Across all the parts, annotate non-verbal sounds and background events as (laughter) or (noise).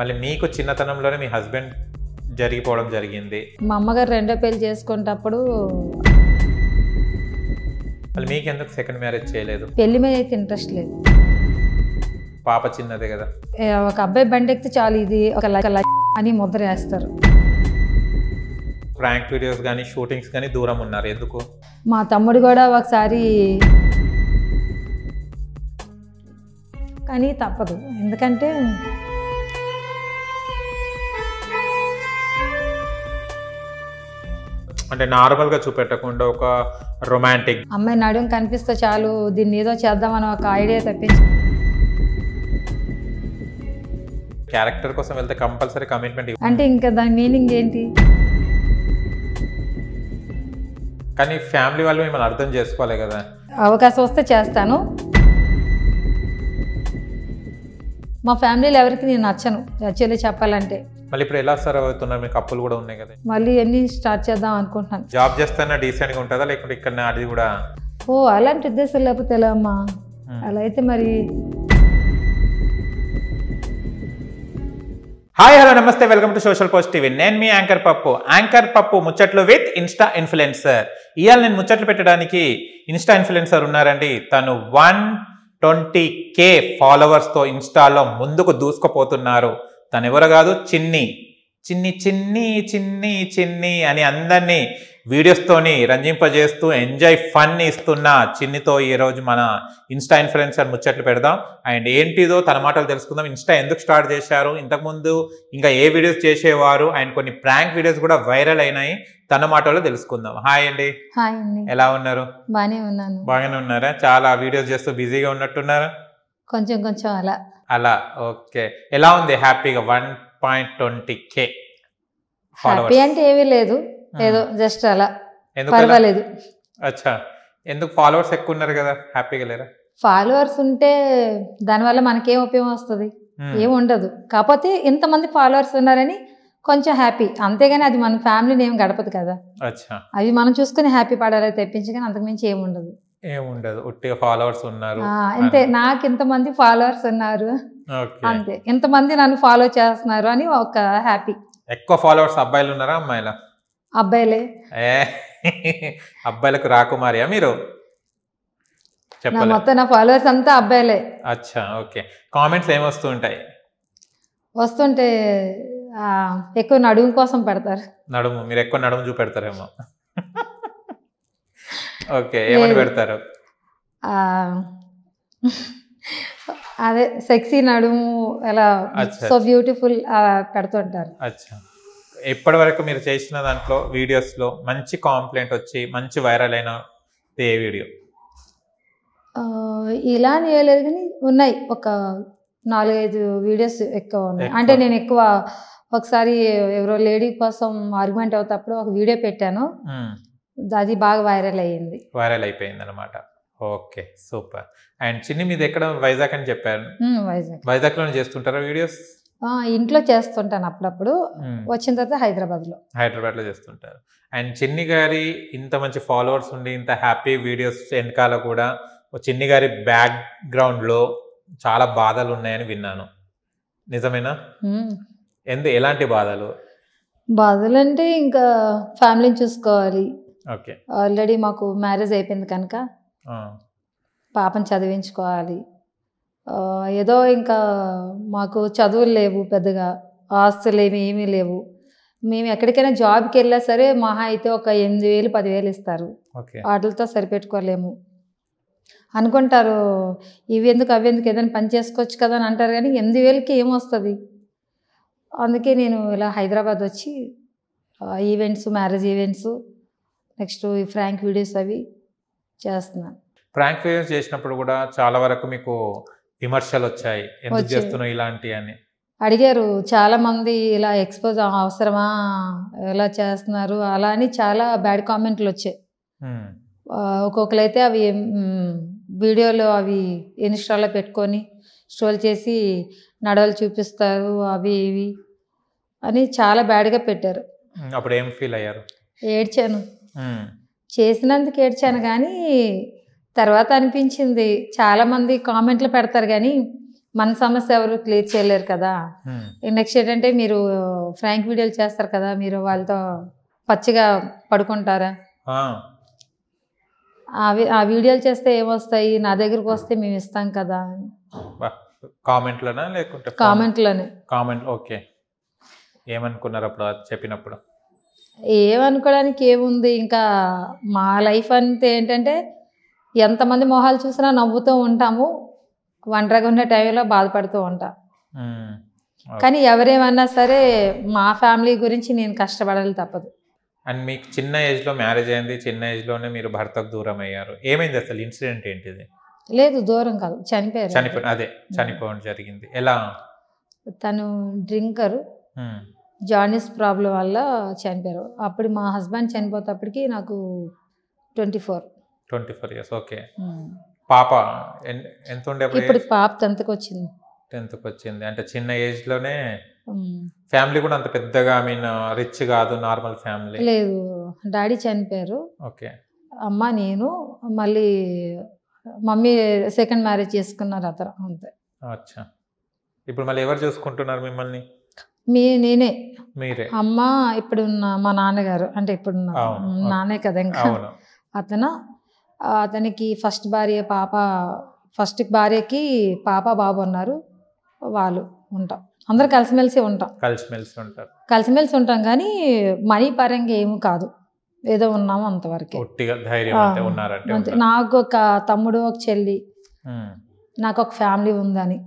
మళ్ళీ మీకు చిన్నతనంలోనే మీ హస్బెండ్ జరిగిపోవడం జరిగింది మా అమ్మగారు రెండో పెళ్లి చేసుకునేటప్పుడు మళ్ళీ మీకు ఎందుకు సెకండ్ మ్యారేజ్ చేయలేదు పెళ్లి మీద అయితే ఇంట్రెస్ట్ లేదు పాప చిన్నదే కదా ఒక అబ్బాయి బండి ఎక్కితే చాలు ఇది ఒక అని ముద్ర వేస్తారు ప్రాంక్ వీడియోస్ కానీ షూటింగ్స్ కానీ దూరం ఉన్నారు ఎందుకు మా తమ్ముడు కూడా ఒకసారి కానీ తప్పదు ఎందుకంటే అంటే నార్మల్గా చూపెట్టకుండా ఒక రొమాంటిక్ అమ్మాయి నడుం కనిపిస్తే చాలు దీన్ని ఏదో చేద్దామని ఒక ఐడియా తప్పించి క్యారెక్టర్ కోసం వెళ్తే కంపల్సరీ కమిట్మెంట్ అంటే ఇంకా దాని మీనింగ్ ఏంటి కానీ ఫ్యామిలీ వాళ్ళు మిమ్మల్ని అర్థం చేసుకోవాలి కదా అవకాశం వస్తే చేస్తాను మా ఫ్యామిలీలో ఎవరికి నేను నచ్చను యాక్చువల్లీ చెప్పాలంటే మళ్ళీ ఇప్పుడు ఎలా సర్వ్ అవుతున్నారు మీకు అప్పులు కూడా ఉన్నాయి కదా మళ్ళీ అన్ని స్టార్ట్ చేద్దాం అనుకుంటున్నాను జాబ్ చేస్తానా డీసెంట్ గా ఉంటుందా లేకుంటే ఇక్కడ అది కూడా ఓ అలాంటి ఉద్దేశం లేకపోతే అమ్మా hmm. అలా అయితే మరి hi hello namaste welcome to social post TV నేను మీ యాంకర్ పప్పు యాంకర్ పప్పు ముచ్చట్లు విత్ ఇన్స్టా ఇన్ఫ్లుయెన్సర్ ఇవాళ నేను ముచ్చట్లు పెట్టడానికి ఇన్స్టా ఇన్ఫ్లుయెన్సర్ ఉన్నారండి తను వన్ ట్వంటీ కే ఫాలోవర్స్తో ఇన్స్టాలో ముందుకు దూసుకుపోతున్నారు తనెవరు కాదు చిన్ని చిన్ని చిన్ని చిన్ని చిన్ని అని అందరినీ వీడియోస్తోని రంజింపజేస్తూ ఎంజాయ్ ఫన్ ఇస్తున్న చిన్నితో ఈరోజు మన ఇన్స్టా ఇన్ఫ్లుయెన్సర్ ముచ్చట్లు పెడదాం అండ్ ఏంటిదో తన మాటలు తెలుసుకుందాం ఇన్స్టా ఎందుకు స్టార్ట్ చేశారు ఇంతకుముందు ఇంకా ఏ వీడియోస్ చేసేవారు అండ్ కొన్ని ప్రాంక్ వీడియోస్ కూడా వైరల్ అయినాయి తన మాటలో తెలుసుకుందాం హాయ్ అండి హాయ్ అండి ఎలా ఉన్నారు బాగానే ఉన్నాను బాగానే ఉన్నారా చాలా వీడియోస్ చేస్తూ బిజీగా ఉన్నట్టున్నారా కొంచెం కొంచెం అలా అలా ఓకే ఎలా ఉంది హ్యాపీగా one point twenty K happy అంటే ఏమీ లేదు hmm. ఏదో జస్ట్ అలా పర్వాలేదు అచ్చా ఎందుకు ఫాలోవర్స్ ఎక్కువ ఉన్నారు కదా హ్యాపీగా లేరా ఫాలోవర్స్ ఉంటే దానివల్ల మనకేం ఉపయోగం వస్తుంది hmm. ఏం ఉండదు కాకపోతే ఇంతమంది ఫాలోవర్స్ ఉన్నారని కొంచెం హ్యాపీ అంతేగాని అది మన ఫ్యామిలీని ఏం గడపదు కదా అవి మనం చూసుకుని హ్యాపీ పడాలి తెప్పించగానే అంతకుమించి ఏముండదు ఏముండదు ఉట్టిగా ఫాలోవర్స్ ఉన్నారు అంతే నాకు ఇంతమంది ఫాలోవర్స్ ఉన్నారు అంతే ఇంతమంది నన్ను ఫాలో చేస్తున్నారు అని ఒక హ్యాపీ ఎక్కువ ఫాలోవర్స్ అబ్బాయిలు ఉన్నారా అమ్మాయిలా అబ్బాయిలే అబ్బాయిలకు రాకుమారియా మీరు మొత్తం నా ఫాలోవర్స్ అంతా అబ్బాయిలే అచ్చా ఓకే కామెంట్స్ ఏం వస్తుంటాయి వస్తుంటే ఎక్కువ నడుము కోసం పెడతారు నడుము మీరు ఎక్కువ నడుము చూపెడతారేమో ఓకే ఏమని పెడతారు అదే సెక్సీ నడుము ఎలా సో బ్యూటిఫుల్ పెడుతుంటారు ఇప్పటి వరకు మీరు చేసిన దాంట్లో వీడియోస్లో మంచి కాంప్లైంట్ వచ్చి మంచి వైరల్ అయిన ఏ వీడియో ఇలా చేయలేదు కానీ ఉన్నాయి ఒక నాలుగైదు వీడియోస్ ఎక్కువ ఉన్నాయి అంటే నేను ఎక్కువ ఒకసారి ఎవరో లేడీ కోసం ఆర్గ్యుమెంట్ అవుతప్పుడు ఒక వీడియో పెట్టాను అది బాగా వైరల్ అయ్యింది వైరల్ అయిపోయింది అనమాట ఓకే సూపర్ అండ్ చిన్ని మీద ఎక్కడ వైజాగ్ అని చెప్పారు వైజాగ్ వైజాగ్ లోనే చేస్తుంటారా వీడియోస్ ఇంట్లో చేస్తుంటాను అప్పుడప్పుడు వచ్చిన తర్వాత హైదరాబాద్ లో హైదరాబాద్ లో చేస్తుంటారు అండ్ చిన్ని గారి ఇంత మంచి ఫాలోవర్స్ ఉండి ఇంత హ్యాపీ వీడియోస్ వెనకాల కూడా చిన్ని గారి బ్యాక్ గ్రౌండ్ లో చాలా బాధలు ఉన్నాయని విన్నాను నిజమేనా ఎందు ఎలాంటి బాధలు బాధలు అంటే ఇంకా ఫ్యామిలీని చూసుకోవాలి ఆల్రెడీ మాకు మ్యారేజ్ అయిపోయింది కనుక పాపను చదివించుకోవాలి ఏదో ఇంకా మాకు చదువులు లేవు పెద్దగా ఆస్తులు ఏమి ఏమీ లేవు మేము ఎక్కడికైనా జాబ్కి వెళ్ళినా సరే మహా అయితే ఒక ఎనిమిది వేలు పదివేలు ఇస్తారు వాటితో సరిపెట్టుకోలేము అనుకుంటారు ఇవి ఎందుకు అవి ఎందుకు ఏదైనా పని చేసుకోవచ్చు కదా అని అంటారు కానీ ఎనిమిది వేలకి ఏమొస్తుంది అందుకే నేను ఇలా హైదరాబాద్ వచ్చి ఈవెంట్స్ మ్యారేజ్ ఈవెంట్స్ నెక్స్ట్ ఈ ఫ్రాంక్ వీడియోస్ అవి చేస్తున్నాను ఫ్రాంక్ వీడియోస్ చేసినప్పుడు కూడా చాలా వరకు మీకు విమర్శలు వచ్చాయి ఎందుకు చేస్తున్నావు ఇలాంటి అని అడిగారు చాలామంది ఇలా ఎక్స్పోజ్ అవసరమా ఎలా చేస్తున్నారు అలా అని చాలా బ్యాడ్ కామెంట్లు వచ్చాయి అయితే అవి వీడియోలు అవి ఇన్స్టాల్లో పెట్టుకొని స్టోల్ చేసి నడవలు చూపిస్తారు అవి ఇవి అని చాలా బ్యాడ్గా పెట్టారు అప్పుడు ఏం ఫీల్ అయ్యారు ఏడ్చాను చేసినందుకు ఏడ్చాను కానీ తర్వాత అనిపించింది చాలామంది కామెంట్లు పెడతారు కానీ మన సమస్య ఎవరు క్లియర్ చేయలేరు కదా నెక్స్ట్ ఏంటంటే మీరు ఫ్రాంక్ వీడియోలు చేస్తారు కదా మీరు వాళ్ళతో పచ్చిగా పడుకుంటారా అవి ఆ వీడియోలు చేస్తే ఏమొస్తాయి నా దగ్గరకు వస్తే మేము ఇస్తాం కదా కామెంట్లోనే లేకుంటే కామెంట్లోనే కామెంట్ ఓకే ఏమనుకున్నారు అప్పుడు చెప్పినప్పుడు ఏమనుకోవడానికి ఏముంది ఇంకా మా లైఫ్ అంతే ఏంటంటే ఎంతమంది మొహాలు చూసినా నవ్వుతూ ఉంటాము ఒంటరిగా ఉన్న టైంలో బాధపడుతూ ఉంటా కానీ ఎవరేమన్నా సరే మా ఫ్యామిలీ గురించి నేను కష్టపడాలి తప్పదు అండ్ మీకు చిన్న ఏజ్లో మ్యారేజ్ అయింది చిన్న ఏజ్లోనే మీరు భర్తకు దూరం అయ్యారు ఏమైంది అసలు ఇన్సిడెంట్ ఏంటిది లేదు దూరం కాదు చనిపోయారు చనిపో అదే చనిపోవడం జరిగింది ఎలా తను డ్రింకరు జాండీస్ ప్రాబ్లం వల్ల చనిపోయారు అప్పుడు మా హస్బెండ్ చనిపోతేప్పటికి నాకు twenty four twenty four years okay పాప ఎంత ఉండే ఇప్పుడు పాప టెన్త్కి వచ్చింది టెన్త్కి వచ్చింది అంటే చిన్న ఏజ్లోనే ఫ్యామిలీ కూడా అంత పెద్దగా ఐ మీన్ రిచ్ కాదు నార్మల్ ఫ్యామిలీ లేదు డాడీ చనిపోయారు ఓకే అమ్మ నేను మళ్ళీ మమ్మీ సెకండ్ మ్యారేజ్ చేసుకున్నారు అతను అంతే అచ్చా ఇప్పుడు మళ్ళీ ఎవరు చూసుకుంటున్నారు మిమ్మల్ని మీ నేనే మీరే అమ్మ ఇప్పుడు మా నాన్నగారు అంటే ఇప్పుడు నాన్నే కదా ఇంకా అతను అతనికి ఫస్ట్ భార్య పాప ఫస్ట్ భార్యకి పాప బాబు ఉన్నారు వాళ్ళు ఉంటాం అందరు కలిసిమెలిసి ఉంటాం కలిసిమెలిసి ఉంటారు కలిసిమెలిసి ఉంటాం కానీ మనీ పరంగా ఏమి కాదు ఏదో ఉన్నాము అంతవరకు నాకు ఒక తమ్ముడు ఒక చెల్లి నాకు ఒక ఫ్యామిలీ ఉందని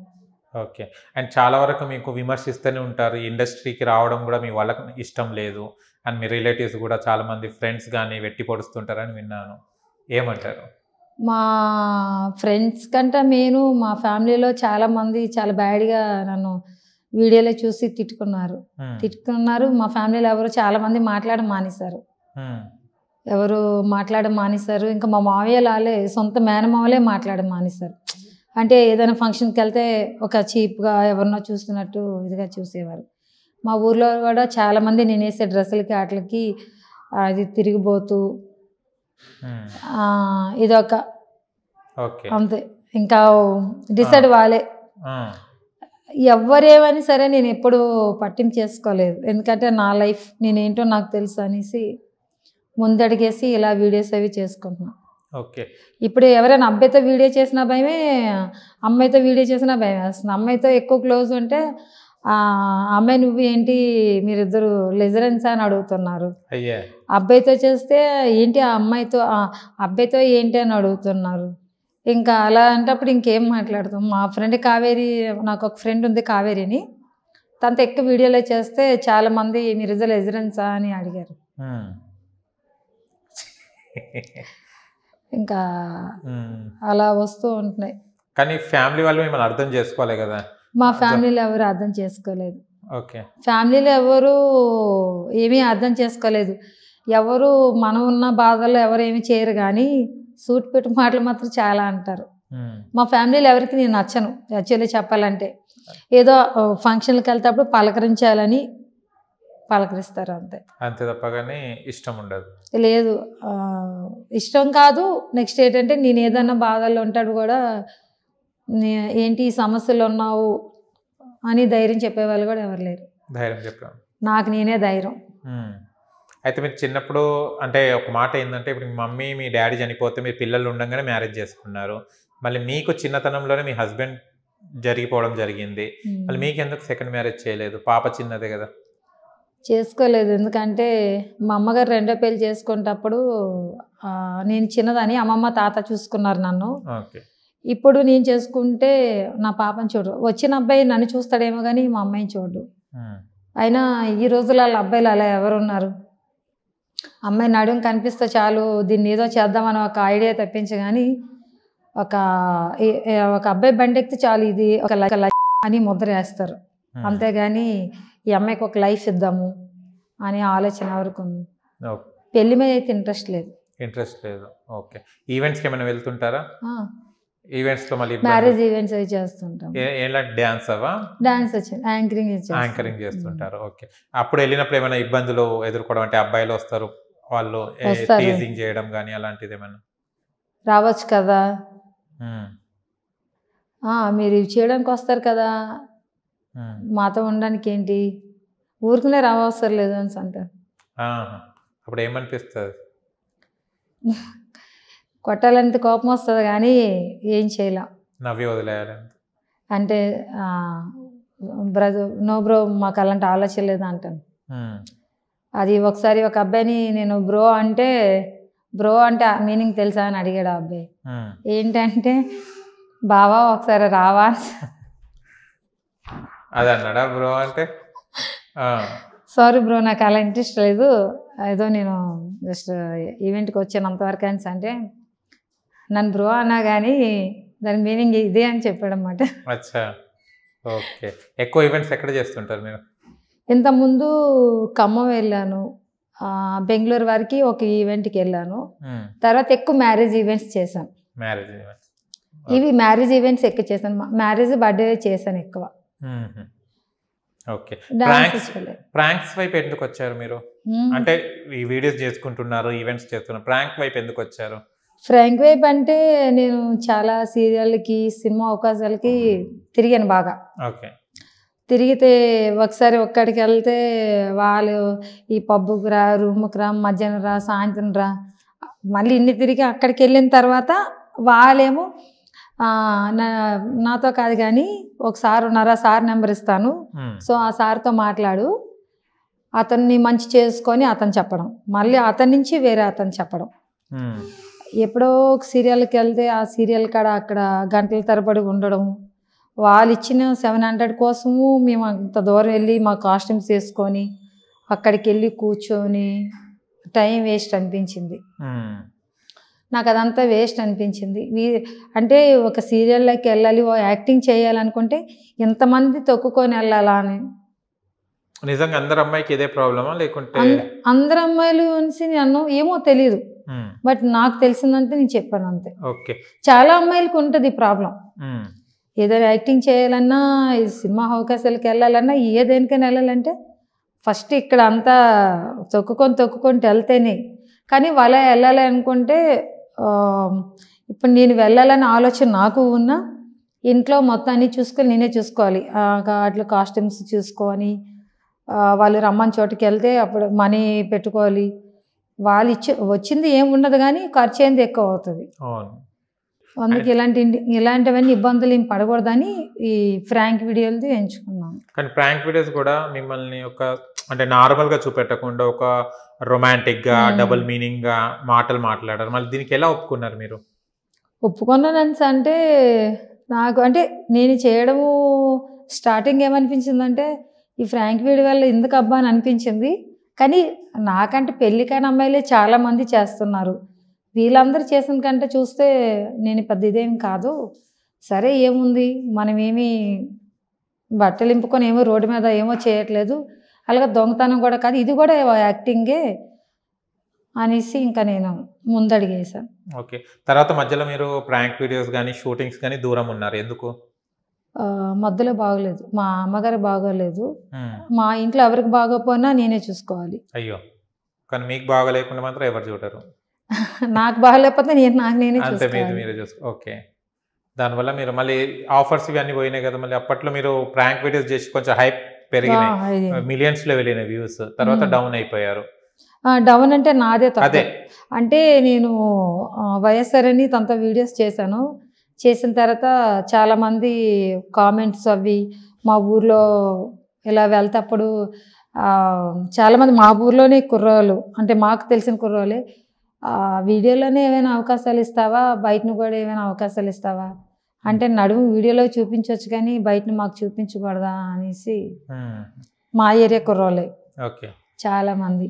ఓకే అండ్ చాలా వరకు మీకు విమర్శిస్తూనే ఉంటారు ఇండస్ట్రీకి రావడం కూడా మీ వాళ్ళకి ఇష్టం లేదు అండ్ మీ రిలేటివ్స్ కూడా చాలామంది ఫ్రెండ్స్ కానీ వెట్టి పొడుస్తుంటారని విన్నాను ఏమంటారు మా ఫ్రెండ్స్ కంటే నేను మా ఫ్యామిలీలో చాలామంది చాలా బ్యాడ్గా నన్ను వీడియోలో చూసి తిట్టుకున్నారు తిట్టుకున్నారు మా ఫ్యామిలీలో ఎవరు చాలామంది మాట్లాడ మానేశారు ఎవరు మాట్లాడ మానేశారు ఇంకా మా మావయ్య లాలే సొంత మేనమావలే మాట్లాడ మానేశారు అంటే ఏదైనా ఫంక్షన్కి వెళ్తే ఒక చీప్గా ఎవరినో చూస్తున్నట్టు ఇదిగా చూసేవారు మా ఊర్లో కూడా చాలామంది నేను వేసే డ్రెస్సులకి వాటికి అది తిరిగిపోతూ ఇదొక అంతే ఇంకా డిసైడ్ వాలే ఎవరేమని సరే నేను ఎప్పుడు పట్టింపు చేసుకోలేదు ఎందుకంటే నా లైఫ్ నేనేంటో నాకు తెలుసు అనేసి ముందడిగేసి ఇలా వీడియోస్ అవి చేసుకుంటున్నాను ఓకే ఇప్పుడు ఎవరైనా అబ్బాయితో వీడియో చేసిన భయమే అమ్మాయితో వీడియో చేసినా భయం వేస్తుంది అమ్మాయితో ఎక్కువ క్లోజ్ ఉంటే అమ్మాయి నువ్వు ఏంటి మీరిద్దరు లెజరెన్స్ అని అడుగుతున్నారు అబ్బాయితో చేస్తే ఏంటి ఆ అమ్మాయితో అబ్బాయితో ఏంటి అని అడుగుతున్నారు ఇంకా అలా అంటే అప్పుడు ఇంకేం మాట్లాడతాం మా ఫ్రెండ్ కావేరి నాకు ఒక ఫ్రెండ్ ఉంది కావేరిని తనతో ఎక్కువ వీడియోలో చేస్తే చాలామంది మీరిద్దరు లెజరెన్సా అని అడిగారు ఇంకా అలా వస్తూ ఉంటున్నాయి కానీ ఫ్యామిలీ వాళ్ళు మిమ్మల్ని అర్థం చేసుకోవాలి కదా మా ఫ్యామిలీలో ఎవరు అర్థం చేసుకోలేదు ఓకే ఫ్యామిలీలో ఎవరు ఏమీ అర్థం చేసుకోలేదు ఎవరు మనం ఉన్న బాధల్లో ఎవరు ఏమి చేయరు కానీ సూట్ పెట్టి మాటలు మాత్రం చాలా అంటారు మా ఫ్యామిలీలో ఎవరికి నేను నచ్చను యాక్చువల్లీ చెప్పాలంటే ఏదో ఫంక్షన్కి వెళ్తే పలకరించాలని పలకరిస్తారు అంతే అంతే తప్ప కానీ ఇష్టం ఉండదు లేదు ఇష్టం కాదు నెక్స్ట్ ఏంటంటే నేను ఏదన్నా బాధల్లో ఉంటాడు కూడా ఏంటి ఈ సమస్యలు ఉన్నావు అని ధైర్యం చెప్పేవాళ్ళు కూడా ఎవరు లేరు ధైర్యం చెప్పాను నాకు నేనే ధైర్యం అయితే మీరు చిన్నప్పుడు అంటే ఒక మాట ఏంటంటే ఇప్పుడు మీ మమ్మీ మీ డాడీ చనిపోతే మీ పిల్లలు ఉండగానే మ్యారేజ్ చేసుకున్నారు మళ్ళీ మీకు చిన్నతనంలోనే మీ హస్బెండ్ జరిగిపోవడం జరిగింది మళ్ళీ మీకు ఎందుకు సెకండ్ మ్యారేజ్ చేయలేదు పాప చిన్నదే కదా చేసుకోలేదు ఎందుకంటే మా అమ్మగారు రెండో పెళ్లి చేసుకునేటప్పుడు నేను చిన్నదని అమ్మమ్మ తాత చూసుకున్నారు నన్ను ఇప్పుడు నేను చేసుకుంటే నా పాపని చూడరు వచ్చిన అబ్బాయి నన్ను చూస్తాడేమో కానీ మా అమ్మాయిని చూడు అయినా ఈ రోజుల అబ్బాయిలు అలా ఎవరున్నారు అమ్మాయి నడుం కనిపిస్తే చాలు దీన్ని ఏదో చేద్దామని ఒక ఐడియా తప్పించగాని కానీ ఒక ఒక అబ్బాయి బండి ఎక్కితే చాలు ఇది ఒక అని ముద్ర వేస్తారు అంతేగాని ఈ అమ్మాయికి ఒక లైఫ్ ఇద్దాము అనే ఆలోచన వరకు ఉంది పెళ్లి మీద అయితే ఇంట్రెస్ట్ లేదు ఇంట్రెస్ట్ లేదు ఓకే ఈవెంట్స్కి ఏమైనా వెళ్తుంటారా ఈవెంట్స్ లో మళ్ళీ మ్యారేజ్ ఈవెంట్స్ అవి చేస్తుంటాం ఎలా డాన్స్ అవా డాన్స్ వచ్చింది యాంకరింగ్ యాంకరింగ్ చేస్తుంటారు ఓకే అప్పుడు వెళ్ళినప్పుడు ఏమైనా ఇబ్బందులు ఎదుర్కోవడం అంటే అబ్బాయిలు వస్తారు వాళ్ళు టీజింగ్ చేయడం కానీ అలాంటిది ఏమైనా రావచ్చు కదా మీరు ఇవి చేయడానికి వస్తారు కదా మాతో ఉండడానికి ఏంటి ఊరుకునే రావసరం లేదు అని అంటారు అప్పుడు ఏమనిపిస్తుంది కొట్టాలంత కోపం వస్తుంది కానీ ఏం చేయలేం నవ్వి వదిలేయాలంటే అంటే బ్రదర్ నో బ్రో మాకు అలాంటి ఆలోచన లేదు అంటాను అది ఒకసారి ఒక అబ్బాయిని నేను బ్రో అంటే బ్రో అంటే మీనింగ్ తెలుసా అని అడిగాడు ఆ అబ్బాయి ఏంటంటే బావా ఒకసారి రావా అది అన్నాడా బ్రో అంటే సారీ బ్రో నాకు అలా ఇంట్రెస్ట్ లేదు ఏదో నేను జస్ట్ ఈవెంట్కి వచ్చినంత వరకు అని అంటే నన్ను బ్రో అన్నా కానీ దాని మీనింగ్ ఇదే అని చెప్పాడు అనమాట అచ్చా ఓకే ఎక్కువ ఈవెంట్స్ ఎక్కడ చేస్తుంటారు మీరు ఇంతకుముందు ఖమ్మం వెళ్ళాను బెంగళూరు వారికి ఒక ఈవెంట్కి వెళ్ళాను తర్వాత ఎక్కువ మ్యారేజ్ ఈవెంట్స్ చేశాను మ్యారేజ్ ఈవెంట్స్ ఇవి మ్యారేజ్ ఈవెంట్స్ ఎక్కువ చేశాను మ్యారేజ్ బర్త్డే చేశాను ఎక్కువ ఓకే ప్రాంక్స్ ప్రాంక్స్ వైపు ఎందుకు వచ్చారు మీరు అంటే ఈ వీడియోస్ చేసుకుంటున్నారు ఈవెంట్స్ చేస్తున్నారు ప్రాంక్ వైపు ఎందుకు వచ్చారు ఫ్రాంక్ వైపు అంటే నేను చాలా సీరియల్కి సినిమా అవకాశాలకి తిరిగాను బాగా ఓకే తిరిగితే ఒకసారి ఒక్కడికి వెళ్తే వాళ్ళు ఈ పబ్బుకు రా రూమ్కి రా మధ్యాహ్నం రా సాయంత్రం రా మళ్ళీ ఇన్ని తిరిగి అక్కడికి వెళ్ళిన తర్వాత వాళ్ళేమో నాతో కాదు కానీ ఒక సార్ ఉన్నారా సార్ నెంబర్ ఇస్తాను సో ఆ సార్తో మాట్లాడు అతన్ని మంచి చేసుకొని అతను చెప్పడం మళ్ళీ అతని నుంచి వేరే అతను చెప్పడం ఎప్పుడో ఒక సీరియల్కి వెళ్తే ఆ సీరియల్ కాడ అక్కడ గంటల తరబడి ఉండడం వాళ్ళు ఇచ్చిన సెవెన్ హండ్రెడ్ కోసము మేము అంత దూరం వెళ్ళి మా కాస్ట్యూమ్స్ వేసుకొని అక్కడికి వెళ్ళి కూర్చొని టైం వేస్ట్ అనిపించింది నాకు అదంతా వేస్ట్ అనిపించింది అంటే ఒక సీరియల్లోకి వెళ్ళాలి యాక్టింగ్ చేయాలనుకుంటే ఇంతమంది తొక్కుకొని వెళ్ళాలా అని నిజంగా అందరు అమ్మాయికి ఇదే ప్రాబ్లమా లేకుంటే అందరు అమ్మాయిలు అనేసి నన్ను ఏమో తెలియదు బట్ నాకు తెలిసిందంటే నేను చెప్పాను అంతే ఓకే చాలా అమ్మాయిలకు ఉంటుంది ప్రాబ్లం ఏదైనా యాక్టింగ్ చేయాలన్నా సినిమా అవకాశాలకు వెళ్ళాలన్నా ఏ దేనికైనా వెళ్ళాలంటే ఫస్ట్ ఇక్కడ అంతా తొక్కుకొని తొక్కుకొని వెళ్తేనే కానీ వాళ్ళ వెళ్ళాలి అనుకుంటే ఇప్పుడు నేను వెళ్ళాలని ఆలోచన నాకు ఉన్నా ఇంట్లో మొత్తాన్ని చూసుకొని నేనే చూసుకోవాలి అట్లా కాస్ట్యూమ్స్ చూసుకొని వాళ్ళు రమ్మని చోటుకి వెళ్తే అప్పుడు మనీ పెట్టుకోవాలి వాళ్ళు ఇచ్చి వచ్చింది ఏమి ఉండదు కానీ ఖర్చు అయింది ఎక్కువ అవుతుంది అందుకు ఇలాంటి ఇలాంటివన్నీ ఇబ్బందులు ఏం పడకూడదని ఈ ఫ్రాంక్ వీడియోలది ఎంచుకున్నాను కానీ ఫ్రాంక్ వీడియోస్ కూడా మిమ్మల్ని ఒక అంటే నార్మల్గా చూపెట్టకుండా ఒక రొమాంటిక్గా డబుల్ మీనింగ్గా మాటలు మాట్లాడారు మళ్ళీ దీనికి ఎలా ఒప్పుకున్నారు మీరు ఒప్పుకున్నాను అంటే నాకు అంటే నేను చేయడము స్టార్టింగ్ ఏమనిపించిందంటే ఈ ఫ్రాంక్ వీడి వల్ల ఎందుకు అబ్బా అని అనిపించింది కానీ నాకంటే పెళ్ళికైన అమ్మాయిలే చాలామంది చేస్తున్నారు వీళ్ళందరూ చేసిన కంటే చూస్తే నేను పెద్ద ఇదేం కాదు సరే ఏముంది మనమేమి బట్టలు ఇంపుకొని ఏమో రోడ్డు మీద ఏమో చేయట్లేదు అలాగే దొంగతనం కూడా కాదు ఇది కూడా యాక్టింగే అనేసి ఇంకా నేను ముందడిగేసాను ఓకే తర్వాత మధ్యలో మీరు ప్రాంక్ వీడియోస్ కానీ షూటింగ్స్ కానీ దూరం ఉన్నారు ఎందుకు మధ్యలో బాగోలేదు మా అమ్మగారు బాగోలేదు మా ఇంట్లో ఎవరికి బాగోపోయినా నేనే చూసుకోవాలి అయ్యో కానీ మీకు బాగోలేకుండా మాత్రం ఎవరు చూడరు నాకు బాగాలేకపోతే నేను నాకు నేనే అంతే మీరు మీరే చూసుకో ఓకే దానివల్ల మీరు మళ్ళీ ఆఫర్స్ ఇవన్నీ పోయినాయి కదా మళ్ళీ అప్పట్లో మీరు ప్రాంక్ వీడియోస్ చేసి కొంచెం హైప్ పెరిగినాయి మిలియన్స్ లో వెళ్ళిన వ్యూస్ తర్వాత డౌన్ అయిపోయారు డౌన్ అంటే నాదే అదే అంటే నేను వైఎస్ఆర్ అని తనతో వీడియోస్ చేశాను చేసిన తర్వాత చాలామంది కామెంట్స్ అవి మా ఊర్లో ఇలా వెళ్తే అప్పుడు చాలామంది మా ఊర్లోనే కుర్రాళ్ళు అంటే మాకు తెలిసిన కుర్రాళ్ళే వీడియోలోనే ఏమైనా అవకాశాలు ఇస్తావా బయటను కూడా ఏమైనా అవకాశాలు ఇస్తావా అంటే hmm. నడుము వీడియోలో చూపించవచ్చు కానీ బయటను మాకు చూపించకూడదా అనేసి hmm. మా ఏరియా కుర్రోలే చాలా మంది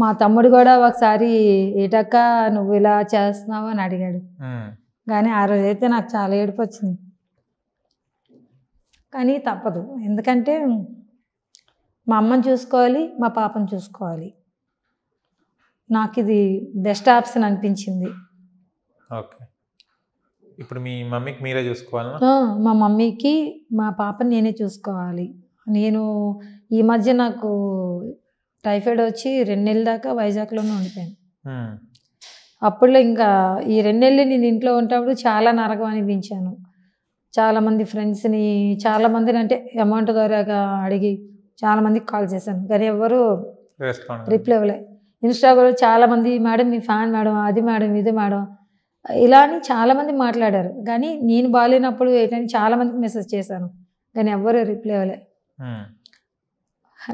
మా తమ్ముడు కూడా ఒకసారి ఏటక్క నువ్వు ఇలా చేస్తున్నావు అని అడిగాడు hmm. కానీ ఆ రోజైతే నాకు చాలా ఏడుపు వచ్చింది కానీ తప్పదు ఎందుకంటే మా అమ్మని చూసుకోవాలి మా పాపను చూసుకోవాలి నాకు ఇది బెస్ట్ ఆప్షన్ అనిపించింది ఓకే ఇప్పుడు మీ మమ్మీకి మీరే చూసుకోవాలి మా మమ్మీకి మా పాపని నేనే చూసుకోవాలి నేను ఈ మధ్య నాకు టైఫాయిడ్ వచ్చి రెండు నెలల దాకా వైజాగ్లోనే ఉండిపోయాను అప్పుడులో ఇంకా ఈ రెండు నెలలు నేను ఇంట్లో ఉంటప్పుడు చాలా నరకం అనిపించాను చాలామంది ఫ్రెండ్స్ని చాలామందిని అంటే అమౌంట్ ద్వారా అడిగి చాలామందికి కాల్ చేశాను కానీ ఎవరు రిప్లై ఇవ్వలే ఇన్స్టాగ్రామ్లో చాలామంది మేడం మీ ఫ్యాన్ మేడం అది మేడం ఇది మేడం ఇలా అని చాలామంది మాట్లాడారు కానీ నేను బాగాలేనప్పుడు ఏంటని చాలామందికి మెసేజ్ చేశాను కానీ ఎవ్వరూ రిప్లై అవ్వలే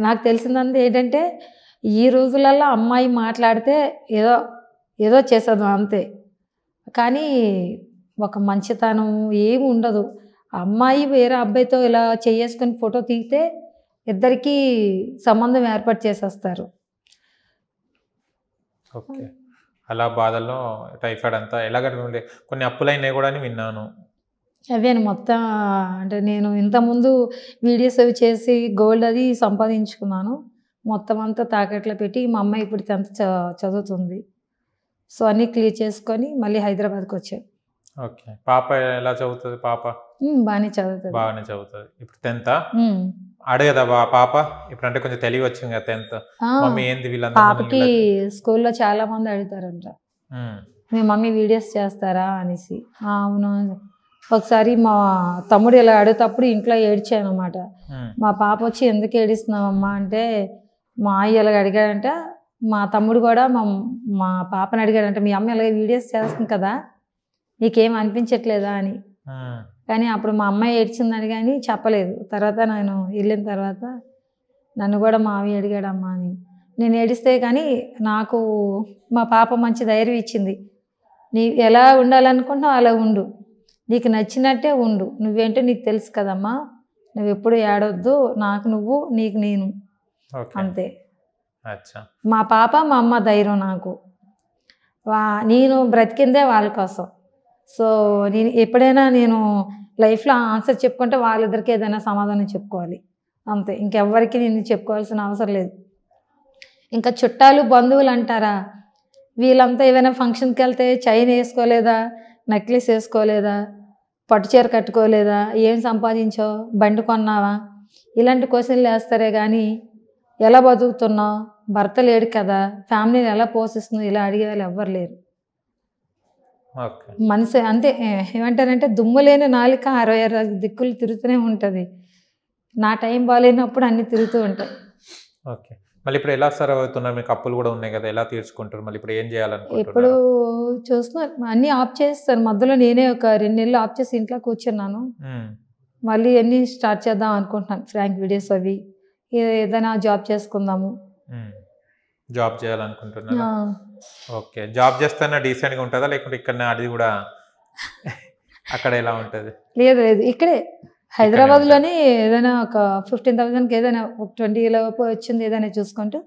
నాకు తెలిసిందంతా ఏంటంటే ఈ రోజులలో అమ్మాయి మాట్లాడితే ఏదో ఏదో చేసేదాం అంతే కానీ ఒక మంచితనం ఏమి ఉండదు అమ్మాయి వేరే అబ్బాయితో ఇలా చేసుకొని ఫోటో తీస్తే ఇద్దరికీ సంబంధం ఏర్పాటు చేసేస్తారు ఓకే అలా బాధల్లో టైఫాయిడ్ అంతా ఎలాగంటే కొన్ని అప్పులైనాయి కూడా అని విన్నాను అవే మొత్తం అంటే నేను ఇంతకుముందు వీడియోస్ అవి చేసి గోల్డ్ అది సంపాదించుకున్నాను మొత్తం అంతా తాకట్లో పెట్టి మా అమ్మాయి ఇప్పుడు టెన్త్ చదువుతుంది సో అన్నీ క్లియర్ చేసుకొని మళ్ళీ హైదరాబాద్కి వచ్చాను ఓకే పాప ఎలా చదువుతుంది పాప బాగానే చదువుతుంది బాగానే చదువుతుంది ఇప్పుడు టెన్త్ అడగదా పాప ఇప్పుడంటే కొంచెం తెలివి వచ్చింది కదా టెన్త్ మమ్మీ ఏంది వీళ్ళంతా పాపకి స్కూల్లో చాలా మంది అడుగుతారంట మీ మమ్మీ వీడియోస్ చేస్తారా అనేసి అవును ఒకసారి మా తమ్ముడు ఇలా అడిగేటప్పుడు ఇంట్లో ఏడ్చాను అనమాట మా పాప వచ్చి ఎందుకు ఏడిస్తున్నావమ్మా అంటే మా అయ్య ఇలా అడిగాడంట మా తమ్ముడు కూడా మా మా పాపని అడిగాడంటే మీ అమ్మ ఇలాగే వీడియోస్ చేస్తుంది కదా నీకేం అనిపించట్లేదా అని కానీ అప్పుడు మా అమ్మాయి ఏడ్చిందని కానీ చెప్పలేదు తర్వాత నేను వెళ్ళిన తర్వాత నన్ను కూడా మావి అడిగాడమ్మా అని నేను ఏడిస్తే కానీ నాకు మా పాప మంచి ధైర్యం ఇచ్చింది నీ ఎలా ఉండాలనుకుంటున్నావు అలా ఉండు నీకు నచ్చినట్టే ఉండు నువ్వేంటో నీకు తెలుసు కదమ్మా నువ్వు ఎప్పుడు ఏడొద్దు నాకు నువ్వు నీకు నేను అంతే మా పాప మా అమ్మ ధైర్యం నాకు నేను బ్రతికిందే వాళ్ళ కోసం సో నేను ఎప్పుడైనా నేను లైఫ్లో ఆన్సర్ చెప్పుకుంటే వాళ్ళిద్దరికి ఏదైనా సమాధానం చెప్పుకోవాలి అంతే ఇంకెవ్వరికి నేను చెప్పుకోవాల్సిన అవసరం లేదు ఇంకా చుట్టాలు బంధువులు అంటారా వీళ్ళంతా ఏమైనా ఫంక్షన్కి వెళ్తే చైన్ వేసుకోలేదా నెక్లెస్ వేసుకోలేదా పట్టుచీర కట్టుకోలేదా ఏం సంపాదించావు బండి కొన్నావా ఇలాంటి క్వశ్చన్లు వేస్తారే కానీ ఎలా బతుకుతున్నావు భర్త లేడు కదా ఫ్యామిలీని ఎలా పోషిస్తున్నావు ఇలా అడిగే వాళ్ళు ఎవ్వరు లేరు మనసు అంతే ఏమంటారంటే దుమ్ము లేని నాలుక అరవై అరవై దిక్కులు తిరుగుతూనే ఉంటుంది నా టైం బాగాలేనప్పుడు అన్ని తిరుగుతూ ఉంటాయి ఓకే మళ్ళీ ఇప్పుడు ఎలా సర్వ్ అవుతున్నారు మీకు అప్పులు కూడా ఉన్నాయి కదా ఎలా తీర్చుకుంటారు మళ్ళీ ఇప్పుడు ఏం చేయాలని ఇప్పుడు చూస్తున్నారు అన్నీ ఆఫ్ చేస్తారు మధ్యలో నేనే ఒక రెండు నెలలు ఆఫ్ చేసి ఇంట్లో కూర్చున్నాను మళ్ళీ అన్నీ స్టార్ట్ చేద్దాం అనుకుంటున్నాను ఫ్రాంక్ వీడియోస్ అవి ఏదైనా జాబ్ చేసుకుందాము జాబ్ చేయాలనుకుంటున్నాను ఓకే జాబ్ చేస్తేనే డీసెంట్గా ఉంటుందా లేకుంటే ఇక్కడ అది కూడా అక్కడ ఎలా ఉంటుంది లేదు లేదు ఇక్కడే హైదరాబాద్లోని ఏదైనా ఒక ఫిఫ్టీన్ థౌసండ్కి ఏదైనా ఒక ట్వంటీ లోపు వచ్చింది ఏదైనా చూసుకుంటూ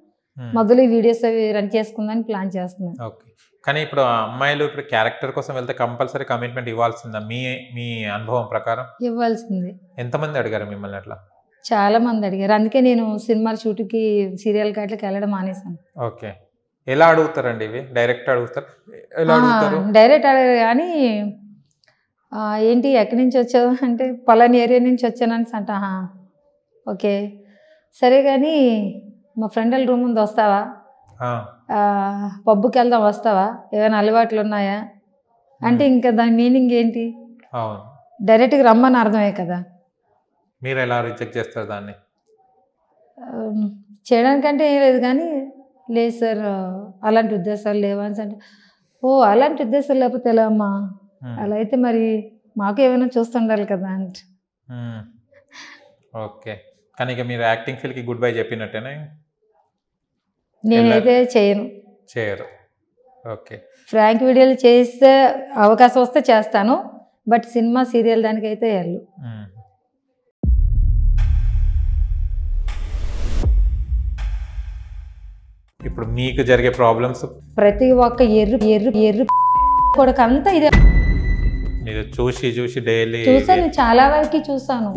మొదలు వీడియోస్ అవి రన్ చేసుకుందని ప్లాన్ చేస్తున్నాను ఓకే కానీ ఇప్పుడు అమ్మాయిలు ఇప్పుడు క్యారెక్టర్ కోసం వెళ్తే కంపల్సరీ కమిట్మెంట్ ఇవ్వాల్సిందా మీ మీ అనుభవం ప్రకారం ఇవ్వాల్సింది ఎంతమంది అడిగారు మిమ్మల్ని అట్లా చాలా మంది అడిగారు అందుకే నేను సినిమా షూట్కి సీరియల్ అట్లకి వెళ్ళడం మానేశాను ఓకే ఎలా అడుగుతారండి ఇవి డైరెక్ట్ అడుగుతారు డైరెక్ట్ అడగరు కానీ ఏంటి ఎక్కడి నుంచి వచ్చావు (laughs) అంటే పలాని ఏరియా నుంచి వచ్చానని అంట ఓకే సరే కానీ మా ఫ్రెండ్ వాళ్ళ రూమ్ ముందు వస్తావా పబ్బుకి వెళ్దాం వస్తావా ఏమైనా అలవాట్లు ఉన్నాయా అంటే ఇంకా దాని మీనింగ్ ఏంటి డైరెక్ట్గా రమ్మని అర్థమే కదా మీరు ఎలా రిజెక్ట్ చేస్తారు దాన్ని చేయడానికంటే ఏం లేదు కానీ లేదు సార్ అలాంటి ఉద్దేశాలు లేవా అని అంటే ఓ అలాంటి ఉద్దేశాలు లేకపోతే ఎలా అమ్మా అలా అయితే మరి మాకు ఏమైనా చూస్తుండాలి కదా అంటే ఓకే కానీ మీరు యాక్టింగ్ ఫీల్డ్కి గుడ్ బై చెప్పినట్టేనే నేనైతే చేయను చేయరు ఓకే ఫ్రాంక్ వీడియోలు చేస్తే అవకాశం వస్తే చేస్తాను బట్ సినిమా సీరియల్ దానికైతే వెళ్ళు ఇప్పుడు మీకు జరిగే ప్రాబ్లమ్స్ ప్రతి ఒక్క ఎర్రు ఎర్రు ఎర్రు కొడుకు అంతా ఇదే మీరు చూసి చూసి డైలీ చూసాను చాలా వరకు చూసాను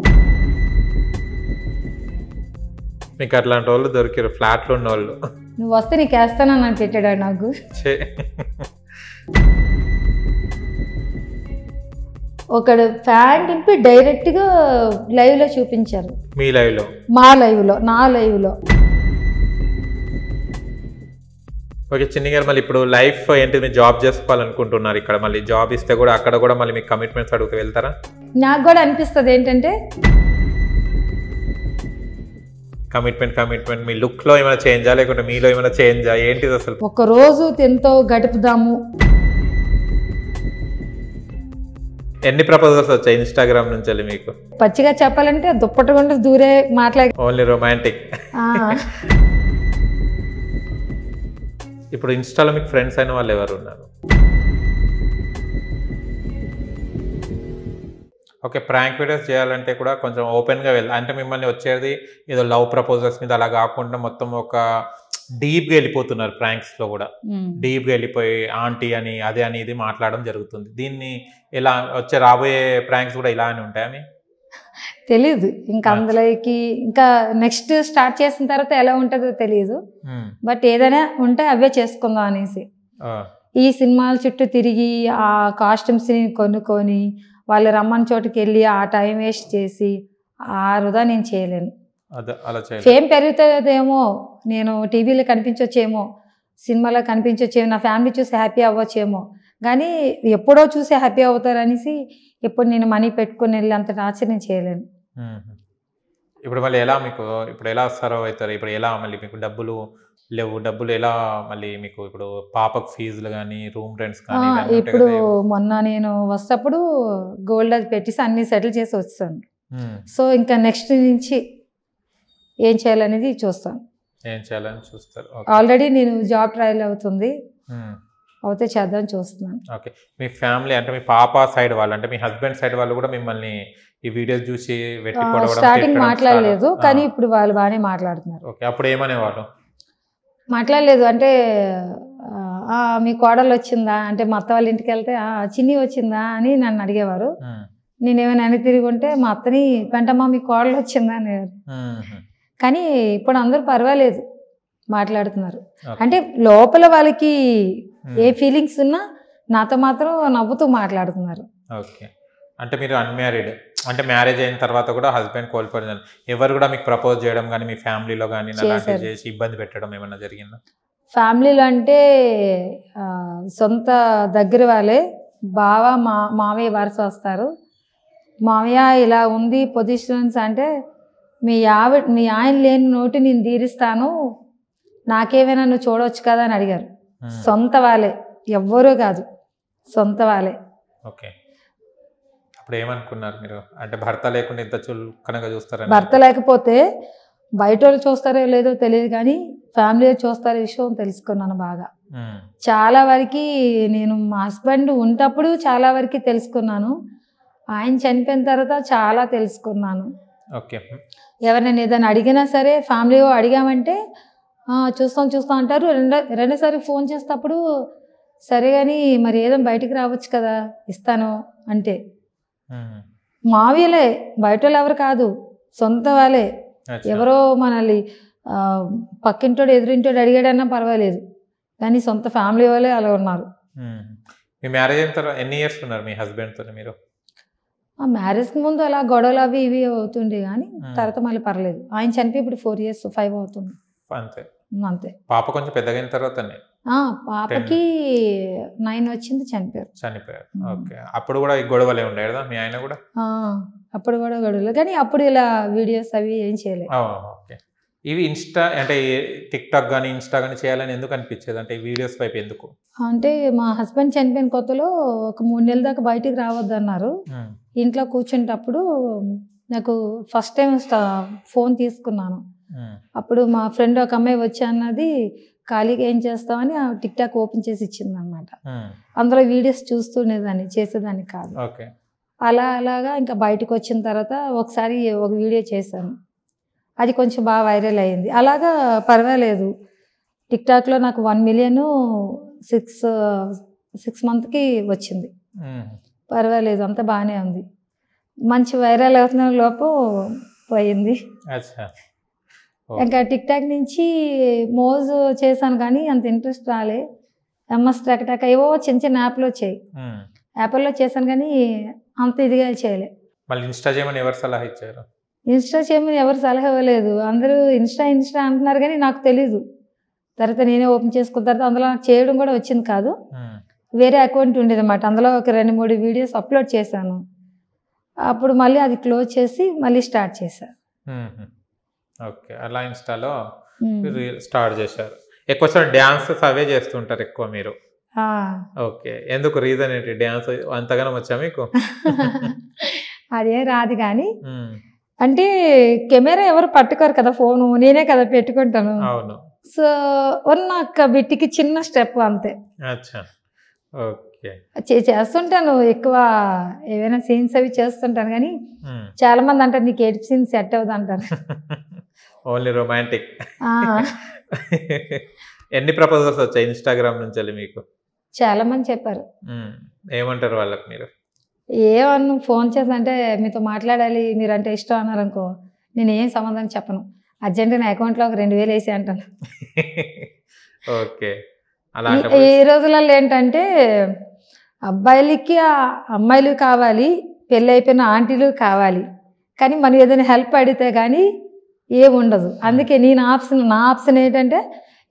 మీకు అట్లాంటి వాళ్ళు దొరికారు ఫ్లాట్లో ఉన్న వాళ్ళు నువ్వు వస్తే నీకు వేస్తానని పెట్టాడు నాకు ఒకడు ఫ్యాన్ గా డైరెక్ట్గా లైవ్లో చూపించారు మీ లైవ్లో మా లైవ్లో నా లైవ్లో ఓకే చిన్ని గారు మళ్ళీ ఇప్పుడు లైఫ్ ఏంటి మీరు జాబ్ చేసుకోవాలనుకుంటున్నారు ఇక్కడ మళ్ళీ జాబ్ ఇస్తే కూడా అక్కడ కూడా మళ్ళీ మీకు కమిట్మెంట్స్ అడుగుతూ వెళ్తారా నాకు కూడా అనిపిస్తుంది ఏంటంటే కమిట్మెంట్ కమిట్మెంట్ మీ లుక్లో ఏమైనా చేంజా లేకుంటే మీలో ఏమైనా చేంజా ఏంటిది అసలు ఒక రోజు ఎంతో గడుపుదాము ఎన్ని ప్రపోజల్స్ వచ్చాయి ఇన్స్టాగ్రామ్ నుంచి వెళ్ళి మీకు పచ్చిగా చెప్పాలంటే దుప్పటి గుండా దూరే మాట్లాడే ఓన్లీ రొమాంటిక్ (laughs) ఇప్పుడు ఇన్స్టాలో మీకు ఫ్రెండ్స్ అయిన వాళ్ళు ఎవరు ఉన్నారు ఓకే ప్రాంక్ వీడియోస్ చేయాలంటే కూడా కొంచెం ఓపెన్గా వెళ్ళాలి అంటే మిమ్మల్ని వచ్చేది ఏదో లవ్ ప్రపోజల్స్ మీద అలా కాకుండా మొత్తం ఒక డీప్గా వెళ్ళిపోతున్నారు ప్రాంక్స్లో కూడా డీప్గా hmm. వెళ్ళిపోయి ఆంటీ అని అదే అని ఇది మాట్లాడడం జరుగుతుంది దీన్ని ఇలా వచ్చే రాబోయే ప్రాంక్స్ కూడా ఇలా అని ఉంటాయి తెలియదు ఇంకా అందులోకి ఇంకా నెక్స్ట్ స్టార్ట్ చేసిన తర్వాత ఎలా ఉంటుందో తెలియదు బట్ hmm. ఏదైనా ఉంటే అవే చేసుకుందాం అనేసి ఈ సినిమాల చుట్టూ తిరిగి ఆ కాస్ట్యూమ్స్ని కొనుక్కొని వాళ్ళు రమ్మని చోటుకి వెళ్ళి ఆ టైం వేస్ట్ చేసి ఆ వృధా నేను చేయలేను ఫేమ్ పెరుగుతుందేమో నేను టీవీలో కనిపించొచ్చేమో సినిమాలో కనిపించొచ్చేమో నా ఫ్యామిలీ చూసి హ్యాపీ అవ్వచ్చేమో కానీ ఎప్పుడో చూసి హ్యాపీ అవుతారు అనేసి ఇప్పుడు నేను మనీ పెట్టుకుని వెళ్ళి అంత టార్చర్ నేను చేయలేను ఇప్పుడు మళ్ళీ ఎలా మీకు ఇప్పుడు ఎలా సర్వ్ అవుతారు ఇప్పుడు ఎలా మళ్ళీ మీకు డబ్బులు లేవు డబ్బులు ఎలా మళ్ళీ మీకు ఇప్పుడు పాపకు ఫీజులు కానీ రూమ్ రెంట్స్ కానీ ఇప్పుడు మొన్న నేను వస్తప్పుడు గోల్డ్ అది పెట్టేసి అన్ని సెటిల్ చేసి వచ్చాను సో ఇంకా నెక్స్ట్ నుంచి ఏం చేయాలనేది చూస్తాను ఏం చేయాలని చూస్తారు ఆల్రెడీ నేను జాబ్ ట్రయల్ అవుతుంది అవుతే చేద్దాం చూస్తున్నాను ఓకే మీ ఫ్యామిలీ అంటే మీ పాప సైడ్ వాళ్ళు అంటే మీ హస్బెండ్ సైడ్ వాళ్ళు కూడా మిమ్మల్ని ఈ వీడియోస్ చూసి స్టార్టింగ్ మాట్లాడలేదు కానీ ఇప్పుడు వాళ్ళు బాగానే మాట్లాడుతున్నారు ఓకే అప్పుడు ఏమనేవాళ్ళు మాట్లాడలేదు అంటే మీ కోడలు వచ్చిందా అంటే మా అత్త వాళ్ళ ఇంటికి వెళ్తే చిన్ని వచ్చిందా అని నన్ను అడిగేవారు నేనేమైనా అని తిరిగి ఉంటే మా అత్తని పెంటమ్మా మీ కోడలు వచ్చిందా అని కానీ ఇప్పుడు అందరూ పర్వాలేదు మాట్లాడుతున్నారు అంటే లోపల వాళ్ళకి ఏ ఫీలింగ్స్ ఉన్నా నాతో మాత్రం నవ్వుతూ మాట్లాడుతున్నారు ఓకే అంటే మీరు అన్మ్యారీడ్ అంటే మ్యారేజ్ అయిన తర్వాత కూడా హస్బెండ్ కోల్పోయింది ఎవరు కూడా మీకు ప్రపోజ్ చేయడం కానీ మీ ఫ్యామిలీలో కానీ చేసి ఇబ్బంది పెట్టడం ఏమైనా జరిగిందా ఫ్యామిలీలో అంటే సొంత దగ్గర వాళ్ళే బావ మా మావయ్య వారసు వస్తారు మావయ్య ఇలా ఉంది పొజిషన్స్ అంటే మీ ఆవిడ మీ ఆయన లేని నోటి నేను తీరిస్తాను నాకేమైనా నువ్వు చూడవచ్చు కదా అని అడిగారు hmm. సొంత వాళ్ళే ఎవ్వరూ కాదు సొంత వాళ్ళే ఓకే అప్పుడు ఏమనుకున్నారు మీరు అంటే భర్త లేకుండా ఇంత చులకనగా చూస్తారా భర్త లేకపోతే బయట వాళ్ళు చూస్తారో లేదో తెలియదు కానీ ఫ్యామిలీ చూస్తారో విషయం తెలుసుకున్నాను బాగా hmm. చాలా వరకు నేను మా హస్బెండ్ ఉన్నప్పుడు చాలా వరకు తెలుసుకున్నాను ఆయన చనిపోయిన తర్వాత చాలా తెలుసుకున్నాను ఓకే ఎవరినైనా ఏదైనా అడిగినా సరే ఫ్యామిలీ అడిగామంటే చూస్తాం చూస్తాం అంటారు రెండో రెండోసారి ఫోన్ చేసేటప్పుడు సరే కానీ మరి ఏదో బయటికి రావచ్చు కదా ఇస్తాను అంటే మావీలే బయట వాళ్ళు ఎవరు కాదు సొంత వాళ్ళే ఎవరో మనల్ని పక్కింటోడు ఎదురింటోడు అడిగాడన్నా పర్వాలేదు కానీ సొంత ఫ్యామిలీ వాళ్ళే అలా ఉన్నారు మీ మ్యారేజ్ అయిన తర్వాత ఎన్ని ఇయర్స్ ఉన్నారు మీ మీరు ఆ మ్యారేజ్కి ముందు అలా గొడవలు అవి ఇవి అవుతుండే కానీ తర్వాత మళ్ళీ పర్లేదు ఆయన చనిపోయి ఇప్పుడు ఫోర్ ఇయర్స్ ఫైవ్ అవుతుంది అంతే అంతే పాప కొంచెం పెద్దగైన తర్వాత పాపకి నైన్ వచ్చింది చనిపోయారు చనిపోయారు ఓకే అప్పుడు కూడా ఈ గొడవలే ఉండేది మీ ఆయన కూడా అప్పుడు కూడా గొడవలు కానీ అప్పుడు ఇలా వీడియోస్ అవి ఏం చేయలేదు ఓకే ఇవి ఇన్స్టా అంటే టిక్ టాక్ కానీ ఇన్స్టా కానీ చేయాలని ఎందుకు అనిపించేది అంటే వీడియోస్ వైపు ఎందుకు అంటే మా హస్బెండ్ చనిపోయిన కొత్తలో ఒక మూడు నెలల దాకా బయటికి రావద్దు అన్నారు ఇంట్లో కూర్చుంటప్పుడు నాకు ఫస్ట్ టైం ఫోన్ తీసుకున్నాను అప్పుడు మా ఫ్రెండ్ ఒక అమ్మాయి వచ్చా అన్నది ఖాళీగా ఏం చేస్తామని టిక్ టాక్ ఓపెన్ చేసి ఇచ్చింది అనమాట అందులో వీడియోస్ చూస్తుండేదాన్ని చేసేదాన్ని కాదు అలా అలాగా ఇంకా బయటకు వచ్చిన తర్వాత ఒకసారి ఒక వీడియో చేశాను అది కొంచెం బాగా వైరల్ అయింది అలాగా పర్వాలేదు టిక్ టాక్లో నాకు వన్ మిలియన్ సిక్స్ సిక్స్ మంత్కి వచ్చింది పర్వాలేదు అంతా బాగానే ఉంది మంచి వైరల్ అవుతున్న లోపు పోయింది ఇంకా టిక్ టాక్ నుంచి మోజ్ చేశాను కానీ అంత ఇంట్రెస్ట్ రాలే ఎంఎస్ టాక్ టాక్ ఏవో చిన్న చిన్న యాప్లు వచ్చాయి యాప్లో చేశాను కానీ అంత ఇదిగా చేయలే మళ్ళీ ఇన్స్టా చేయమని ఎవరు సలహా ఇచ్చారు ఇన్స్టా చేయమని ఎవరు సలహా ఇవ్వలేదు అందరూ ఇన్స్టా ఇన్స్టా అంటున్నారు కానీ నాకు తెలీదు తర్వాత నేనే ఓపెన్ చేసుకున్న తర్వాత అందులో నాకు చేయడం కూడా వచ్చింది కాదు వేరే అకౌంట్ ఉండేది అనమాట అందులో ఒక రెండు మూడు వీడియోస్ అప్లోడ్ చేశాను అప్పుడు మళ్ళీ అది క్లోజ్ చేసి మళ్ళీ స్టార్ట్ చేశాను ఓకే అలా ఇన్స్టాలో స్టార్ట్ చేశారు ఎక్కువ సార్ డ్యాన్సెస్ అవే చేస్తుంటారు ఎక్కువ మీరు ఓకే ఎందుకు రీజన్ ఏంటి డ్యాన్స్ అంతగానం వచ్చా మీకు (laughs) అదే రాదు కానీ అంటే కెమెరా ఎవరు పట్టుకోరు కదా ఫోను నేనే కదా పెట్టుకుంటాను అవును సో ఉన్న ఒక్క బిట్టికి చిన్న స్టెప్ అంతే చేస్తుంటాను ఎక్కువ ఏవైనా సీన్స్ అవి చేస్తుంటాను కానీ చాలా మంది అంటారు నీకు ఏడు సీన్ సెట్ అవుతుంది అంటారు (laughs) ఓన్లీ రొమాంటిక్ (laughs) ఎన్ని ప్రపోజల్స్ వచ్చాయి ఇన్స్టాగ్రామ్ నుంచి వెళ్ళి మీకు చాలా మంది చెప్పారు ఏమంటారు వాళ్ళకి మీరు ఏమన్నా ఫోన్ చేసి అంటే మీతో మాట్లాడాలి మీరు అంటే ఇష్టం అన్నారు అనుకో నేను ఏం సంబంధం చెప్పను అర్జెంటుగా నా అకౌంట్లో ఒక రెండు వేలు వేసి అంటాను (laughs) ఓకే ఈ రోజులలో ఏంటంటే అబ్బాయిలకి అమ్మాయిలు కావాలి పెళ్ళి అయిపోయిన ఆంటీలు కావాలి కానీ మనం ఏదైనా హెల్ప్ అడిగితే కానీ ఏమి ఉండదు అందుకే నేను ఆప్షన్ నా ఆప్షన్ ఏంటంటే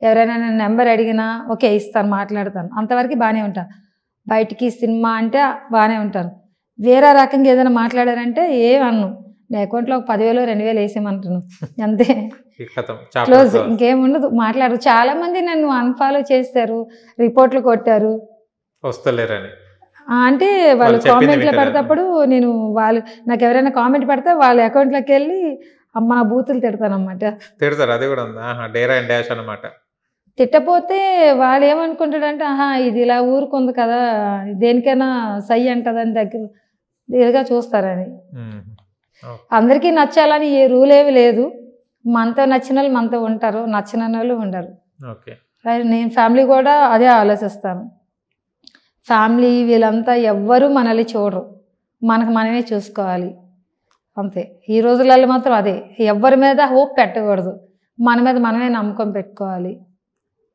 ఎవరైనా నేను నెంబర్ అడిగినా ఓకే ఇస్తాను మాట్లాడతాను అంతవరకు బాగానే ఉంటాను బయటికి సినిమా అంటే బాగానే ఉంటాను వేరే రకంగా ఏదైనా మాట్లాడారంటే ఏమన్ను నా అకౌంట్లో ఒక పదివేలు రెండు వేలు వేసేయమంటున్నాను అంతే క్లోజ్ ఇంకేం ఉండదు మాట్లాడరు చాలా మంది నన్ను అన్ఫాలో చేస్తారు రిపోర్ట్లు కొట్టారు వస్తలేరని అంటే వాళ్ళు కామెంట్లు పెడతప్పుడు నేను వాళ్ళు నాకు ఎవరైనా కామెంట్ పెడితే వాళ్ళ అకౌంట్లోకి వెళ్ళి అమ్మ నా బూతులు తిడతానమాట తిడతారు అది కూడా డేరా అండ్ డాష్ అనమాట తిట్టపోతే వాడు ఏమనుకుంటాడంటే ఆహా ఇది ఇలా ఊరుకుంది కదా దేనికైనా సై అంటదని దగ్గర దగ్గరగా చూస్తారని అందరికీ నచ్చాలని ఏ రూల్ ఏమి లేదు మనతో నచ్చిన వాళ్ళు మనతో ఉంటారు నచ్చిన వాళ్ళు ఉండరు నేను ఫ్యామిలీ కూడా అదే ఆలోచిస్తాను ఫ్యామిలీ వీళ్ళంతా ఎవ్వరూ మనల్ని చూడరు మనకు మనమే చూసుకోవాలి అంతే ఈ రోజులలో మాత్రం అదే ఎవరి మీద హోప్ పెట్టకూడదు మన మీద మనమే నమ్మకం పెట్టుకోవాలి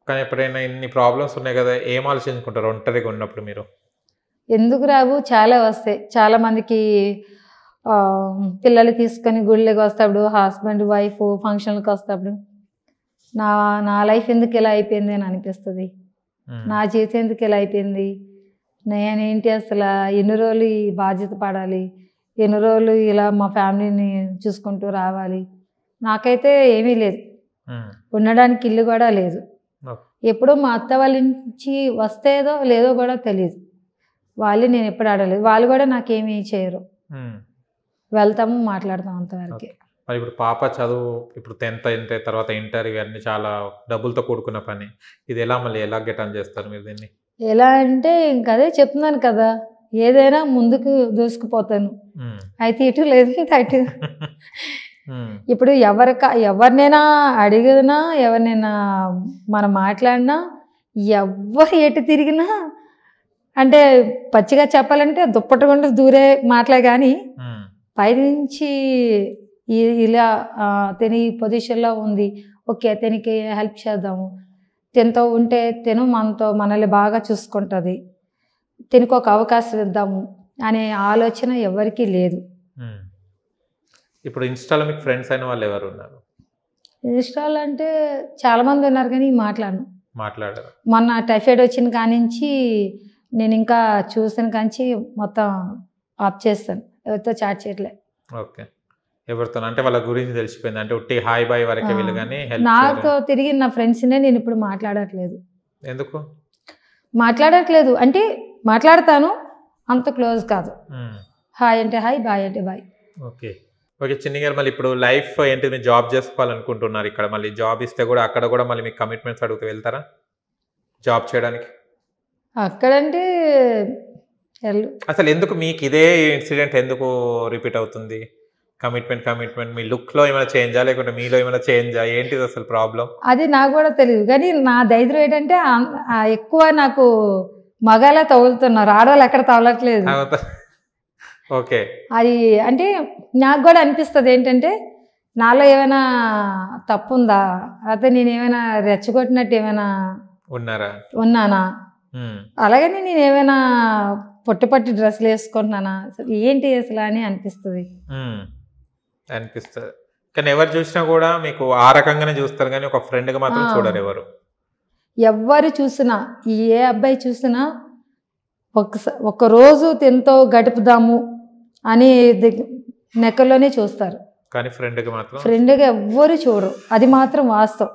కానీ ఎప్పుడైనా ఇన్ని ప్రాబ్లమ్స్ ఉన్నాయి కదా ఏం ఆలోచించుకుంటారు ఒంటరిగా ఉన్నప్పుడు మీరు ఎందుకు రావు చాలా వస్తాయి చాలామందికి పిల్లలు తీసుకొని గుళ్ళకి వస్తాడు హస్బెండ్ వైఫ్ ఫంక్షన్లకు వస్తాడు నా నా లైఫ్ ఎందుకు ఇలా అయిపోయింది అని అనిపిస్తుంది నా జీవితం ఎందుకు ఇలా అయిపోయింది నేనేంటి అసలు ఎన్ని రోజులు ఈ బాధ్యత పడాలి ఎన్ని రోజులు ఇలా మా ఫ్యామిలీని చూసుకుంటూ రావాలి నాకైతే ఏమీ లేదు ఉండడానికి ఇల్లు కూడా లేదు ఎప్పుడో మా అత్త వాళ్ళ నుంచి వస్తేదో లేదో కూడా తెలియదు వాళ్ళు నేను ఎప్పుడు ఆడలేదు వాళ్ళు కూడా నాకేమీ చేయరు వెళ్తాము మాట్లాడతాం అంతవరకు మరి ఇప్పుడు పాప చదువు ఇప్పుడు టెన్త్ అయితే తర్వాత ఇంటర్ ఇవన్నీ చాలా డబ్బులతో కూడుకున్న పని ఇది ఎలా మళ్ళీ ఎలా గెటన్ చేస్తారు మీరు దీన్ని ఎలా అంటే ఇంకా అదే చెప్తున్నాను కదా ఏదైనా ముందుకు దూసుకుపోతాను అయితే ఇటు లేదు అటు (laughs) ఇప్పుడు ఎవరిక ఎవరినైనా అడిగినా ఎవరినైనా మనం మాట్లాడినా ఎవరు ఎటు తిరిగినా అంటే పచ్చిగా చెప్పాలంటే దుప్పటి గుండా దూరే మాటలే కానీ పైనుంచి ఇలా తిని పొజిషన్లో ఉంది ఓకే తినికి హెల్ప్ చేద్దాము తినతో ఉంటే తిను మనతో మనల్ని బాగా చూసుకుంటుంది తినుకోక ఒక అవకాశం ఇద్దాము అనే ఆలోచన ఎవరికీ లేదు ఇప్పుడు ఇన్స్టాలో మీకు ఫ్రెండ్స్ అయిన వాళ్ళు ఎవరు ఉన్నారు ఇన్స్టాల్ అంటే చాలామంది ఉన్నారు కానీ మాట్లాడను మాట్లాడారు మొన్న టైఫాయిడ్ వచ్చిన కానించి నేను ఇంకా చూసిన కానించి మొత్తం ఆఫ్ చేస్తాను ఎవరితో చాట్ చేయట్లే ఓకే ఎవరితో అంటే వాళ్ళ గురించి తెలిసిపోయింది అంటే ఉట్టి హాయ్ బాయ్ వరకు వీళ్ళు కానీ నాతో తిరిగి నా ఫ్రెండ్స్నే నేను ఇప్పుడు మాట్లాడట్లేదు ఎందుకు మాట్లాడట్లేదు అంటే మాట్లాడతాను అంత క్లోజ్ కాదు హాయ్ అంటే హాయ్ బాయ్ అంటే బాయ్ ఓకే ఓకే చిన్ని గారు మళ్ళీ ఇప్పుడు లైఫ్ ఏంటి మీరు జాబ్ చేసుకోవాలనుకుంటున్నారు ఇక్కడ మళ్ళీ జాబ్ ఇస్తే కూడా అక్కడ కూడా మళ్ళీ మీకు కమిట్మెంట్స్ అడుగుతూ వెళ్తారా జాబ్ చేయడానికి అక్కడంటే అసలు ఎందుకు మీకు ఇదే ఇన్సిడెంట్ ఎందుకు రిపీట్ అవుతుంది కమిట్మెంట్ కమిట్మెంట్ మీ లుక్లో ఏమైనా చేంజా లేకుంటే మీలో ఏమైనా చేంజా ఏంటిది అసలు ప్రాబ్లం అది నాకు కూడా తెలియదు కానీ నా దైద్యం ఏంటంటే ఎక్కువ నాకు మగాలా తగులుతున్నారు ఆడవాళ్ళు ఎక్కడ తగలట్లేదు ఓకే అది అంటే నాకు కూడా అనిపిస్తుంది ఏంటంటే నాలో ఏమైనా తప్పు ఉందా అయితే నేను ఏమైనా రెచ్చగొట్టినట్టు ఏమైనా ఉన్నారా ఉన్నానా అలాగని నేను ఏమైనా పొట్టి పట్టి డ్రెస్సులు వేసుకుంటున్నానా ఏంటి అసలు అని అనిపిస్తుంది అనిపిస్తుంది కానీ ఎవరు చూసినా కూడా మీకు ఆ రకంగానే చూస్తారు కానీ ఒక ఫ్రెండ్గా మాత్రం చూడరు ఎవరు ఎవ్వరు చూసినా ఏ అబ్బాయి చూసినా ఒకసారి ఒకరోజు తినతో గడుపుదాము అని నెక్కలోనే చూస్తారు కానీ ఫ్రెండ్గా మాత్రం ఫ్రెండ్గా ఎవ్వరు చూడరు అది మాత్రం వాస్తవం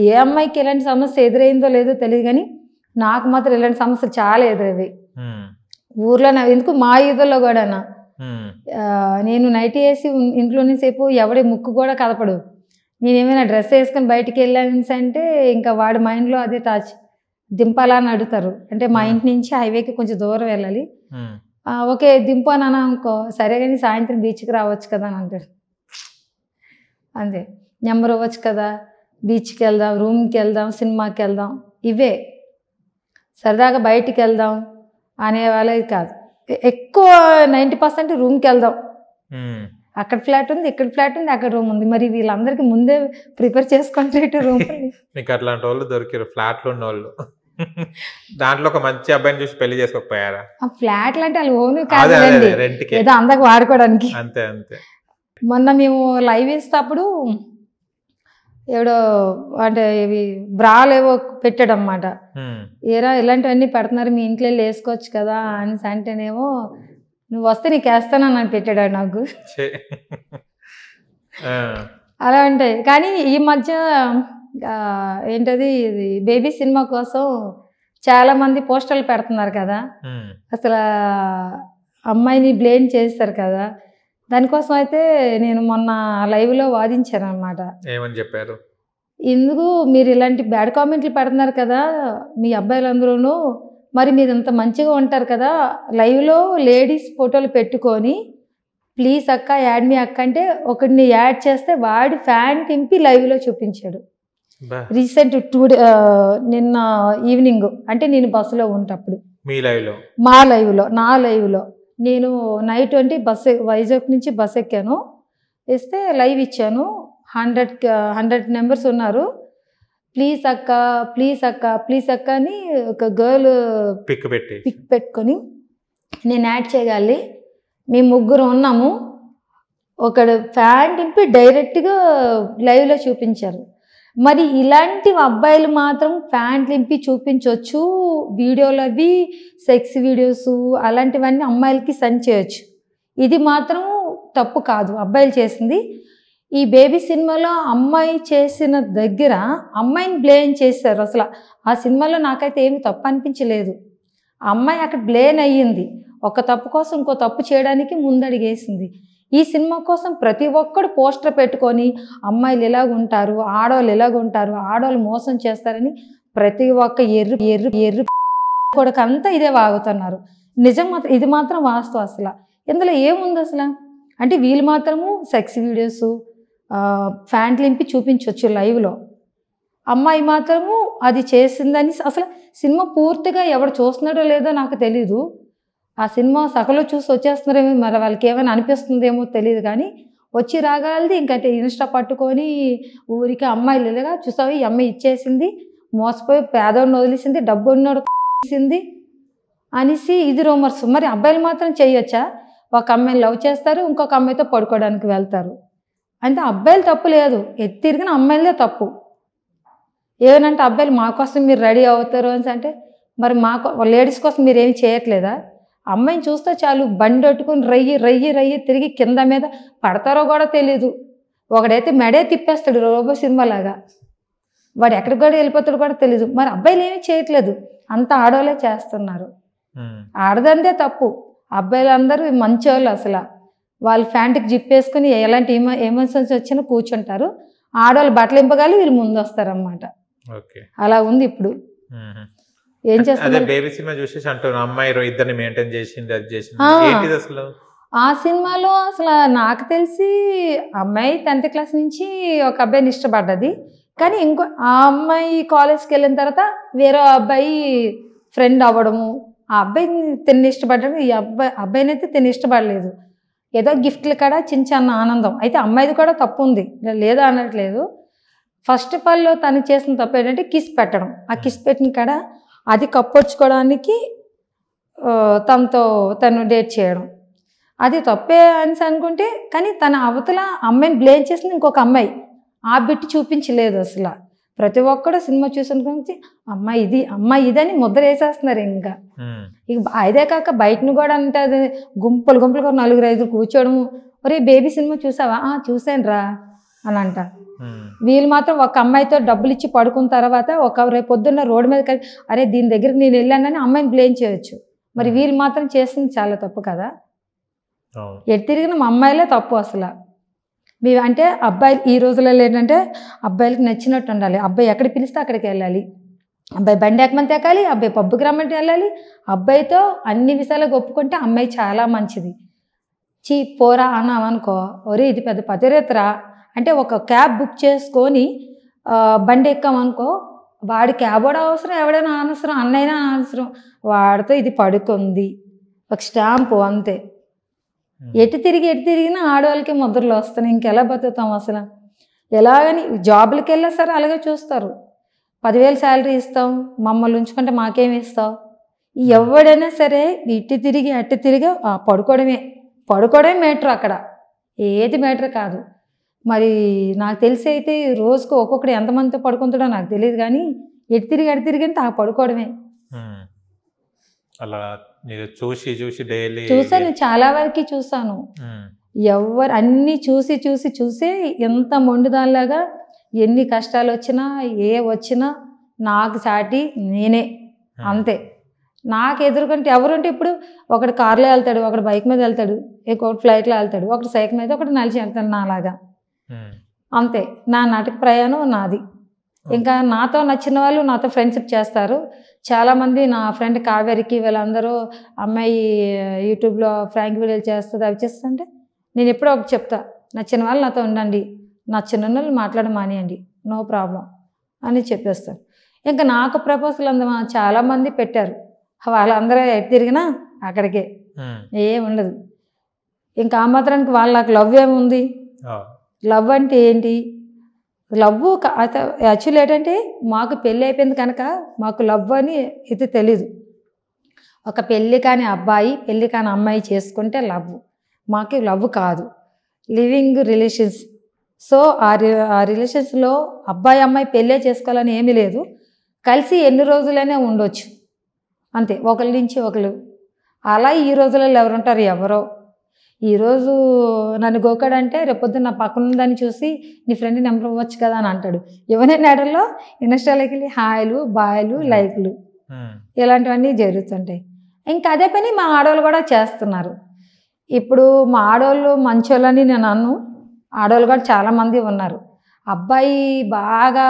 ఏ అమ్మాయికి ఎలాంటి సమస్య ఎదురైందో లేదో తెలియదు కానీ నాకు మాత్రం ఇలాంటి సమస్యలు చాలా ఎదురవి ఊర్లో ఎందుకు మా ఈదల్లో కూడా నేను నైట్ వేసి ఇంట్లోనే సేపు ఎవడి ముక్కు కూడా కదపడు నేనేమైనా డ్రెస్ వేసుకొని బయటికి వెళ్ళాను అంటే ఇంకా వాడి మైండ్లో అదే తాచి అని అడుగుతారు అంటే మా ఇంటి నుంచి హైవేకి కొంచెం దూరం వెళ్ళాలి ఓకే దింపు అని అనుకో సరే కానీ సాయంత్రం బీచ్కి రావచ్చు కదా అని అంటారు అంతే నెంబర్ అవ్వచ్చు కదా బీచ్కి వెళ్దాం రూమ్కి వెళ్దాం సినిమాకి వెళ్దాం ఇవే సరదాగా బయటికి వెళ్దాం అనే వాళ్ళది కాదు ఎక్కువ నైంటీ పర్సెంట్ రూమ్కి వెళ్దాం అక్కడ ఫ్లాట్ ఉంది ఇక్కడ ఫ్లాట్ ఉంది అక్కడ రూమ్ ఉంది మరి వీళ్ళందరికీ ముందే ప్రిపేర్ చేసుకుంటే రూమ్ (laughs) మీకు అట్లాంటి వాళ్ళు దొరికారు ఫ్లాట్లు ఉన్న వాళ్ళు (laughs) దాంట్లో ఒక మంచి అబ్బాయిని చూసి పెళ్లి చేసుకోకపోయారా ఆ ఫ్లాట్ అంటే వాళ్ళు ఓన్ కాదు ఏదో అందరికి వాడుకోవడానికి అంతే అంతే మొన్న మేము లైవ్ వేసేటప్పుడు ఎవడో అంటే ఇవి బ్రాలు ఏవో పెట్టాడు అనమాట ఏరా ఇలాంటివన్నీ పెడుతున్నారు మీ ఇంట్లో వేసుకోవచ్చు కదా అని అంటేనేమో నువ్వు వస్తే నీకు వేస్తానని పెట్టాడు నాకు అలా ఉంటాయి కానీ ఈ మధ్య ఏంటది ఇది బేబీ సినిమా కోసం చాలా మంది పోస్టర్లు పెడుతున్నారు కదా అసలు అమ్మాయిని బ్లేమ్ చేస్తారు కదా దానికోసం అయితే నేను మొన్న లైవ్లో వాదించాను అనమాట ఏమని చెప్పారు ఎందుకు మీరు ఇలాంటి బ్యాడ్ కామెంట్లు పెడుతున్నారు కదా మీ అబ్బాయిలందరూ మరి మీరు ఇంత మంచిగా ఉంటారు కదా లైవ్లో లేడీస్ ఫోటోలు పెట్టుకొని ప్లీజ్ అక్క యాడ్ మీ అక్క అంటే ఒకడిని యాడ్ చేస్తే వాడి ఫ్యాన్ తింపి లైవ్లో చూపించాడు రీసెంట్ టూ నిన్న ఈవినింగ్ అంటే నేను బస్సులో ఉంటప్పుడు మీ లైవ్లో మా లైవ్లో నా లైవ్లో నేను నైట్ అంటే బస్సు వైజాగ్ నుంచి బస్ ఎక్కాను వేస్తే లైవ్ ఇచ్చాను హండ్రెడ్ హండ్రెడ్ నెంబర్స్ ఉన్నారు ప్లీజ్ అక్క ప్లీజ్ అక్క ప్లీజ్ అక్క అని ఒక గర్ల్ పిక్ పెట్టి పిక్ పెట్టుకొని నేను యాడ్ చేయాలి మేము ముగ్గురు ఉన్నాము ఒకడు ఫ్యాన్ నింపి డైరెక్ట్గా లైవ్లో చూపించారు మరి ఇలాంటి అబ్బాయిలు మాత్రం ఫ్యాన్ నింపి చూపించవచ్చు వీడియోలు అవి సెక్స్ వీడియోస్ అలాంటివన్నీ అమ్మాయిలకి సెండ్ చేయొచ్చు ఇది మాత్రం తప్పు కాదు అబ్బాయిలు చేసింది ఈ బేబీ సినిమాలో అమ్మాయి చేసిన దగ్గర అమ్మాయిని బ్లేమ్ చేశారు అసలు ఆ సినిమాలో నాకైతే ఏమి తప్పు అనిపించలేదు అమ్మాయి అక్కడ బ్లేన్ అయ్యింది ఒక తప్పు కోసం ఇంకో తప్పు చేయడానికి ముందడిగేసింది ఈ సినిమా కోసం ప్రతి ఒక్కడు పోస్టర్ పెట్టుకొని అమ్మాయిలు ఇలాగ ఉంటారు ఆడవాళ్ళు ఇలాగ ఉంటారు ఆడవాళ్ళు మోసం చేస్తారని ప్రతి ఒక్క ఎర్రు ఎర్రు ఎర్రు (laughs) కొడకంతా ఇదే వాగుతున్నారు నిజం మాత్రం ఇది మాత్రం వాస్తవం అసలు ఇందులో ఏముంది అసలు అంటే వీళ్ళు మాత్రము సెక్స్ వీడియోసు ఫ్యాంట్ లింపి చూపించవచ్చు లైవ్లో అమ్మాయి మాత్రము అది చేసిందని అసలు సినిమా పూర్తిగా ఎవడు చూస్తున్నాడో లేదో నాకు తెలీదు ఆ సినిమా సగలో చూసి వచ్చేస్తున్నారేమో మరి వాళ్ళకి ఏమైనా అనిపిస్తుందేమో తెలియదు కానీ వచ్చి రాగలది ఇంకంటే ఇన్స్టా పట్టుకొని ఊరికి అమ్మాయి లేదుగా చూసావు ఈ అమ్మాయి ఇచ్చేసింది మోసపోయి పేదోడిని వదిలేసింది డబ్బు ఉన్నోడు అనేసి ఇది రూమర్స్ మరి అబ్బాయిలు మాత్రం చేయొచ్చా ఒక అమ్మాయిని లవ్ చేస్తారు ఇంకొక అమ్మాయితో పడుకోవడానికి వెళ్తారు అంటే అబ్బాయిలు తప్పు లేదు ఎత్తిరిగిన అమ్మాయిలదే తప్పు ఏమనంటే అబ్బాయిలు మా కోసం మీరు రెడీ అవుతారు అని అంటే మరి మా లేడీస్ కోసం మీరు ఏమి చేయట్లేదా అమ్మాయిని చూస్తే చాలు బండి పట్టుకుని రయ్యి రయ్యి రయ్యి తిరిగి కింద మీద పడతారో కూడా తెలీదు ఒకడైతే మెడే తిప్పేస్తాడు రోబో సినిమా లాగా వాడు ఎక్కడికి కూడా వెళ్ళిపోతాడు కూడా తెలీదు మరి అబ్బాయిలు ఏమీ చేయట్లేదు అంత ఆడవాళ్ళే చేస్తున్నారు ఆడదందే తప్పు అబ్బాయిలు అందరూ మంచోళ్ళు అసలు వాళ్ళు ఫ్యాంట్కి జిప్ వేసుకుని ఎలాంటి ఎమో ఎమోషన్స్ వచ్చినా కూర్చుంటారు ఆడవాళ్ళు బట్టలు ఇంపగాలి వీళ్ళు ముందు వస్తారనమాట అలా ఉంది ఇప్పుడు ఏం చేస్తారు బేబీ సినిమా చూసేసి అంటారు అమ్మాయి ఇద్దరిని మెయింటైన్ చేసింది అది చేసింది అసలు ఆ సినిమాలో అసలు నాకు తెలిసి అమ్మాయి టెన్త్ క్లాస్ నుంచి ఒక అబ్బాయిని ఇష్టపడ్డది కానీ ఇంకో ఆ అమ్మాయి కాలేజ్కి వెళ్ళిన తర్వాత వేరే అబ్బాయి ఫ్రెండ్ అవ్వడము ఆ అబ్బాయిని తిన్న ఇష్టపడ్డాడు ఈ అబ్బాయి అబ్బాయినైతే తిన్న ఇష్టపడలేదు ఏదో గిఫ్ట్లు కాడ చిన్న చిన్న ఆనందం అయితే అమ్మాయిది కూడా తప్పు ఉంది లేదా అనట్లేదు ఫస్ట్ ఆఫ్ ఆల్ తను చేసిన తప్పు ఏంటంటే కిస్ పెట్టడం ఆ కిస్ పెట్టిన కాడ అది కప్పొచ్చుకోవడానికి తనతో తను డేట్ చేయడం అది తప్పే అని అనుకుంటే కానీ తన అవతల అమ్మాయిని బ్లేమ్ చేసిన ఇంకొక అమ్మాయి ఆ బిట్టు చూపించలేదు అసలు ప్రతి ఒక్కడు సినిమా చూసిన గురించి అమ్మాయి ఇది ఇది ఇదని ముద్ర వేసేస్తున్నారు ఇంకా ఇక అదే కాక బయటను కూడా అంటే గుంపులు గుంపులు కూడా నలుగురు ఐదుగురు కూర్చోడము ఒరే బేబీ సినిమా చూసావా చూసాను రా అని అంట వీళ్ళు మాత్రం ఒక అమ్మాయితో డబ్బులు ఇచ్చి పడుకున్న తర్వాత ఒక రేపు పొద్దున్న రోడ్డు మీద కలిసి అరే దీని దగ్గరికి నేను వెళ్ళానని అమ్మాయిని బ్లేమ్ చేయొచ్చు మరి వీళ్ళు మాత్రం చేసింది చాలా తప్పు కదా ఎటు తిరిగిన మా అమ్మాయిలే తప్పు అసలు మీ అంటే అబ్బాయిలు ఈ రోజులలో ఏంటంటే అబ్బాయిలకు నచ్చినట్టు ఉండాలి అబ్బాయి ఎక్కడ పిలిస్తే అక్కడికి వెళ్ళాలి అబ్బాయి బండి ఎక్కమని తేకాలి అబ్బాయి పబ్బు రమ్మంటే వెళ్ళాలి అబ్బాయితో అన్ని విషయాలు ఒప్పుకుంటే అమ్మాయి చాలా మంచిది చీ పోరా అన్నామనుకో ఒరే ఇది పెద్ద పతిరేత్ర అంటే ఒక క్యాబ్ బుక్ చేసుకొని బండి ఎక్కామనుకో వాడి క్యాబ్ కూడా అవసరం ఎవడైనా అనవసరం అన్నైనా అనవసరం వాడితో ఇది పడుకుంది ఒక స్టాంపు అంతే ఎటు తిరిగి ఎటు తిరిగినా ఆడవాళ్ళకి ముద్రలు వస్తున్నాయి ఇంకెలా బతుకుతాం అసలు ఎలాగని జాబులకి వెళ్ళా సరే అలాగే చూస్తారు పదివేలు శాలరీ ఇస్తాం మమ్మల్ని ఉంచుకుంటే మాకేమి ఇస్తావు ఎవడైనా సరే ఇటు తిరిగి అట్టు తిరిగి పడుకోవడమే పడుకోవడమే మ్యాటర్ అక్కడ ఏది మేటర్ కాదు మరి నాకు తెలిసి అయితే రోజుకు ఒక్కొక్కడు ఎంతమందితో పడుకుంటాడో నాకు తెలియదు కానీ ఎటు తిరిగి అటు తిరిగి అంటే ఆ పడుకోవడమే అలా చూసి చూసి డైలీ చూసాను చాలా వరకు చూసాను ఎవరు అన్ని చూసి చూసి చూసి ఎంత మొండుదానిలాగా ఎన్ని కష్టాలు వచ్చినా ఏ వచ్చినా నాకు సాటి నేనే అంతే నాకు ఎదురుకుంటే ఎవరుంటే ఇప్పుడు ఒకడు కార్లో వెళ్తాడు ఒకడు బైక్ మీద వెళ్తాడు ఒకటి ఫ్లైట్లో వెళ్తాడు ఒకటి సైకిల్ మీద ఒకటి నలిచి వెళ్తాడు నాలాగా అంతే నా నాటక ప్రయాణం నాది ఇంకా నాతో నచ్చిన వాళ్ళు నాతో ఫ్రెండ్షిప్ చేస్తారు చాలామంది నా ఫ్రెండ్ కావేరికి వీళ్ళందరూ అమ్మాయి యూట్యూబ్లో ఫ్రాంక్ వీడియోలు చేస్తుంది అవి చేస్తుంటే నేను ఎప్పుడో ఒకటి చెప్తా నచ్చిన వాళ్ళు నాతో ఉండండి నచ్చిన వాళ్ళు మాట్లాడ మానేయండి నో ప్రాబ్లం అని చెప్పేస్తాను ఇంకా నాకు ప్రపోజల్ అంద చాలామంది పెట్టారు వాళ్ళందరూ ఎటు తిరిగినా అక్కడికే ఏం ఉండదు ఇంకా ఆ మాత్రానికి వాళ్ళ నాకు లవ్ ఏముంది లవ్ అంటే ఏంటి లవ్ యాక్చువల్ ఏంటంటే మాకు పెళ్ళి అయిపోయింది కనుక మాకు లవ్ అని ఇది తెలీదు ఒక పెళ్ళి కాని అబ్బాయి పెళ్ళి కాని అమ్మాయి చేసుకుంటే లవ్ మాకు లవ్ కాదు లివింగ్ రిలేషన్స్ సో ఆ రి ఆ రిలేషన్స్లో అబ్బాయి అమ్మాయి పెళ్ళే చేసుకోవాలని ఏమీ లేదు కలిసి ఎన్ని రోజులైనా ఉండొచ్చు అంతే ఒకరి నుంచి ఒకరు అలా ఈ రోజులలో ఎవరుంటారు ఎవరో ఈరోజు నన్ను గోకాడంటే పొద్దున్న నా పక్కన ఉందని చూసి నీ ఫ్రెండ్ నెంబర్ ఇవ్వచ్చు కదా అని అంటాడు ఇవన్నీ నెడల్లో ఇన్స్టాలోకి వెళ్ళి హాయ్లు బాయ్లు hmm. లైక్లు hmm. ఇలాంటివన్నీ జరుగుతుంటాయి ఇంకా అదే పని మా ఆడవాళ్ళు కూడా చేస్తున్నారు ఇప్పుడు మా ఆడవాళ్ళు మంచోళ్ళని నేను అన్ను ఆడవాళ్ళు కూడా చాలామంది ఉన్నారు అబ్బాయి బాగా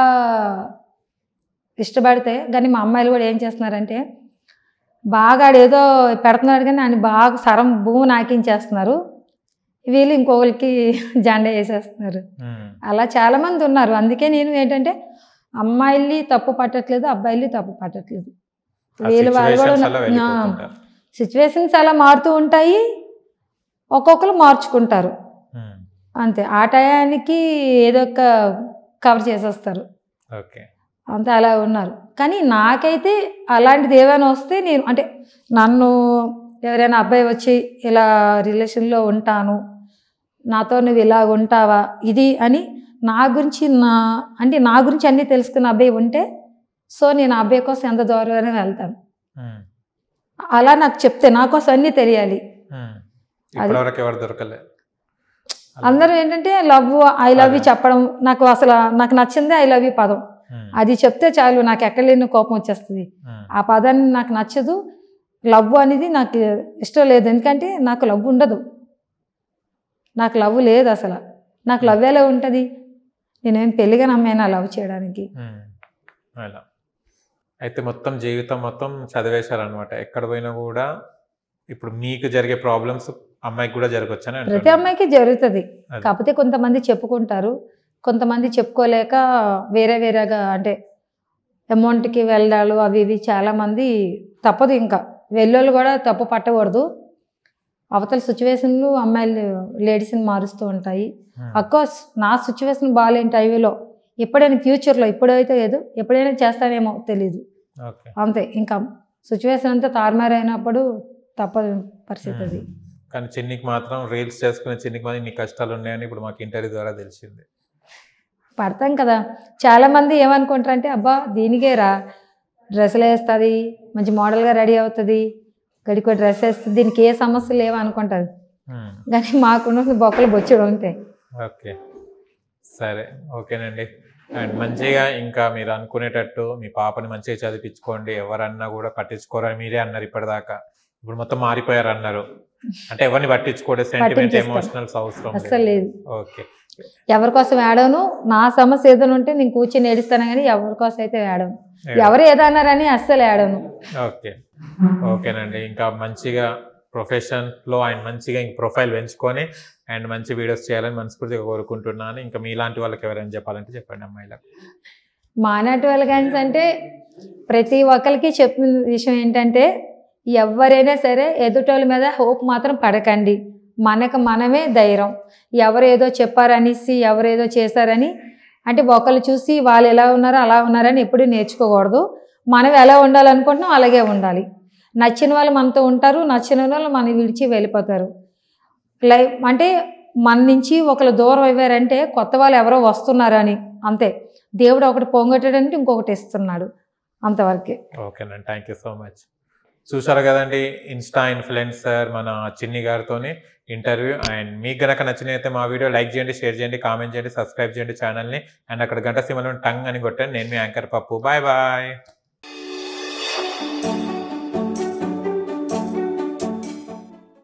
ఇష్టపడితే కానీ మా అమ్మాయిలు కూడా ఏం చేస్తున్నారంటే బాగా ఏదో పెడుతున్నాడు కానీ ఆయన బాగా సరం భూమి నాకించేస్తున్నారు వీళ్ళు ఇంకొకరికి జెండా వేసేస్తున్నారు అలా చాలామంది ఉన్నారు అందుకే నేను ఏంటంటే అమ్మాయిల్ని తప్పు పట్టట్లేదు అబ్బాయిల్ని తప్పు పట్టట్లేదు వీళ్ళు వాళ్ళు కూడా సిచ్యువేషన్స్ అలా మారుతూ ఉంటాయి ఒక్కొక్కరు మార్చుకుంటారు అంతే ఆ టయానికి ఏదో ఒక కవర్ చేసేస్తారు ఓకే అంతా అలా ఉన్నారు కానీ నాకైతే అలాంటిది ఏమైనా వస్తే నేను అంటే నన్ను ఎవరైనా అబ్బాయి వచ్చి ఇలా రిలేషన్లో ఉంటాను నాతో నువ్వు ఇలా ఉంటావా ఇది అని నా గురించి నా అంటే నా గురించి అన్నీ తెలుసుకున్న అబ్బాయి ఉంటే సో నేను ఆ అబ్బాయి కోసం ఎంత దూరంగా వెళ్తాను అలా నాకు చెప్తే నా కోసం అన్నీ తెలియాలి అందరూ ఏంటంటే లవ్ ఐ లవ్ యూ చెప్పడం నాకు అసలు నాకు నచ్చింది ఐ లవ్ యూ పదం Hmm. అది చెప్తే చాలు నాకు ఎక్కడలేని కోపం వచ్చేస్తుంది hmm. ఆ పదాన్ని నాకు నచ్చదు లవ్ అనేది నాకు ఇష్టం లేదు ఎందుకంటే నాకు లవ్ ఉండదు నాకు లవ్ లేదు అసలు నాకు hmm. లవ్ ఎలా ఉంటుంది నేనేం పెళ్ళిగా నమ్మాను లవ్ చేయడానికి అయితే మొత్తం జీవితం మొత్తం చదివేశారనమాట ఎక్కడ పోయినా కూడా ఇప్పుడు మీకు జరిగే ప్రాబ్లమ్స్ అమ్మాయికి కూడా జరగచ్చు ప్రతి అమ్మాయికి జరుగుతుంది కాకపోతే కొంతమంది చెప్పుకుంటారు కొంతమంది చెప్పుకోలేక వేరే వేరేగా అంటే అమౌంట్కి వెళ్ళడాలు అవి ఇవి చాలామంది తప్పదు ఇంకా వెళ్ళోళ్ళు కూడా తప్పు పట్టకూడదు అవతల సిచ్యువేషన్లు అమ్మాయిలు లేడీస్ని మారుస్తూ ఉంటాయి అఫ్కోర్స్ hmm. నా సిచ్యువేషన్ బాగాలేంటి హైవేలో ఎప్పుడైనా ఫ్యూచర్లో ఇప్పుడైతే లేదు ఎప్పుడైనా చేస్తానేమో తెలీదు అంతే ఇంకా సిచ్యువేషన్ అంతా తారుమారైనప్పుడు తప్పదు పరిస్థితి అది hmm. కానీ చెన్నికి మాత్రం రీల్స్ చేసుకునే చెన్నికి మాత్రం ఇన్ని కష్టాలు ఉన్నాయని ఇప్పుడు మాకు ఇంటర్వ్యూ ద్వారా తెలిసింది పడతాం కదా చాలామంది ఏమనుకుంటారంటే అబ్బా దీనికే రా డ్రెస్సులు వేస్తుంది మంచి మోడల్గా రెడీ అవుతుంది గడికో డ్రెస్ వేస్తుంది దీనికి ఏ సమస్యలు ఏమనుకుంటారు కానీ మాకున్న బొక్కలు బొచ్చుడు ఉంటాయి ఓకే సరే ఓకేనండి అండ్ మంచిగా ఇంకా మీరు అనుకునేటట్టు మీ పాపని మంచిగా చదివించుకోండి ఎవరన్నా కూడా పట్టించుకోరని మీరే అన్నారు ఇప్పటిదాకా ఇప్పుడు మొత్తం మారిపోయారు అన్నారు అంటే ఎవరిని పట్టించుకోవడం సెంటిమెంట్ ఎమోషనల్స్ అవసరం ఓకే ఎవరి కోసం ఏడవను నా సమస్య ఏదో ఉంటే నేను కూర్చొని ఏడుస్తాను కానీ ఎవరి కోసం అయితే ఏడవను ఎవరు ఏదన్నారని అస్సలు ఏడవను ఓకే ఓకేనండి ఇంకా మంచిగా ప్రొఫెషన్ లో ఆయన మంచిగా ఇంక ప్రొఫైల్ పెంచుకొని అండ్ మంచి వీడియోస్ చేయాలని మనస్ఫూర్తిగా కోరుకుంటున్నాను ఇంకా మీలాంటి వాళ్ళకి ఎవరైనా చెప్పాలంటే చెప్పండి అమ్మాయిలకు మానాటి వాళ్ళ గైన్స్ అంటే ప్రతి ఒక్కరికి చెప్పిన విషయం ఏంటంటే ఎవరైనా సరే ఎదుటోళ్ళ మీద హోప్ మాత్రం పడకండి మనకు మనమే ధైర్యం ఎవరేదో చెప్పారనేసి ఎవరేదో చేశారని అంటే ఒకళ్ళు చూసి వాళ్ళు ఎలా ఉన్నారో అలా ఉన్నారని ఎప్పుడూ నేర్చుకోకూడదు మనం ఎలా ఉండాలనుకుంటున్నాం అలాగే ఉండాలి నచ్చిన వాళ్ళు మనతో ఉంటారు నచ్చిన వాళ్ళు మనం విడిచి వెళ్ళిపోతారు లైఫ్ అంటే మన నుంచి ఒకళ్ళు దూరం అయ్యారంటే కొత్త వాళ్ళు ఎవరో వస్తున్నారని అంతే దేవుడు ఒకటి పొంగటాడంటే ఇంకొకటి ఇస్తున్నాడు అంతవరకే ఓకేనండి థ్యాంక్ యూ సో మచ్ చూసారు కదండి ఇన్స్టా ఇన్ఫ్లుయెన్సర్ మన చిన్ని గారితోని ఇంటర్వ్యూ అండ్ మీకు గనక నచ్చినైతే మా వీడియో లైక్ చేయండి షేర్ చేయండి కామెంట్ చేయండి సబ్స్క్రైబ్ చేయండి ఛానల్ని అండ్ అక్కడ గంట సీమలో టంగ్ అని కొట్టండి నేను మీ యాంకర్ పప్పు బాయ్ బాయ్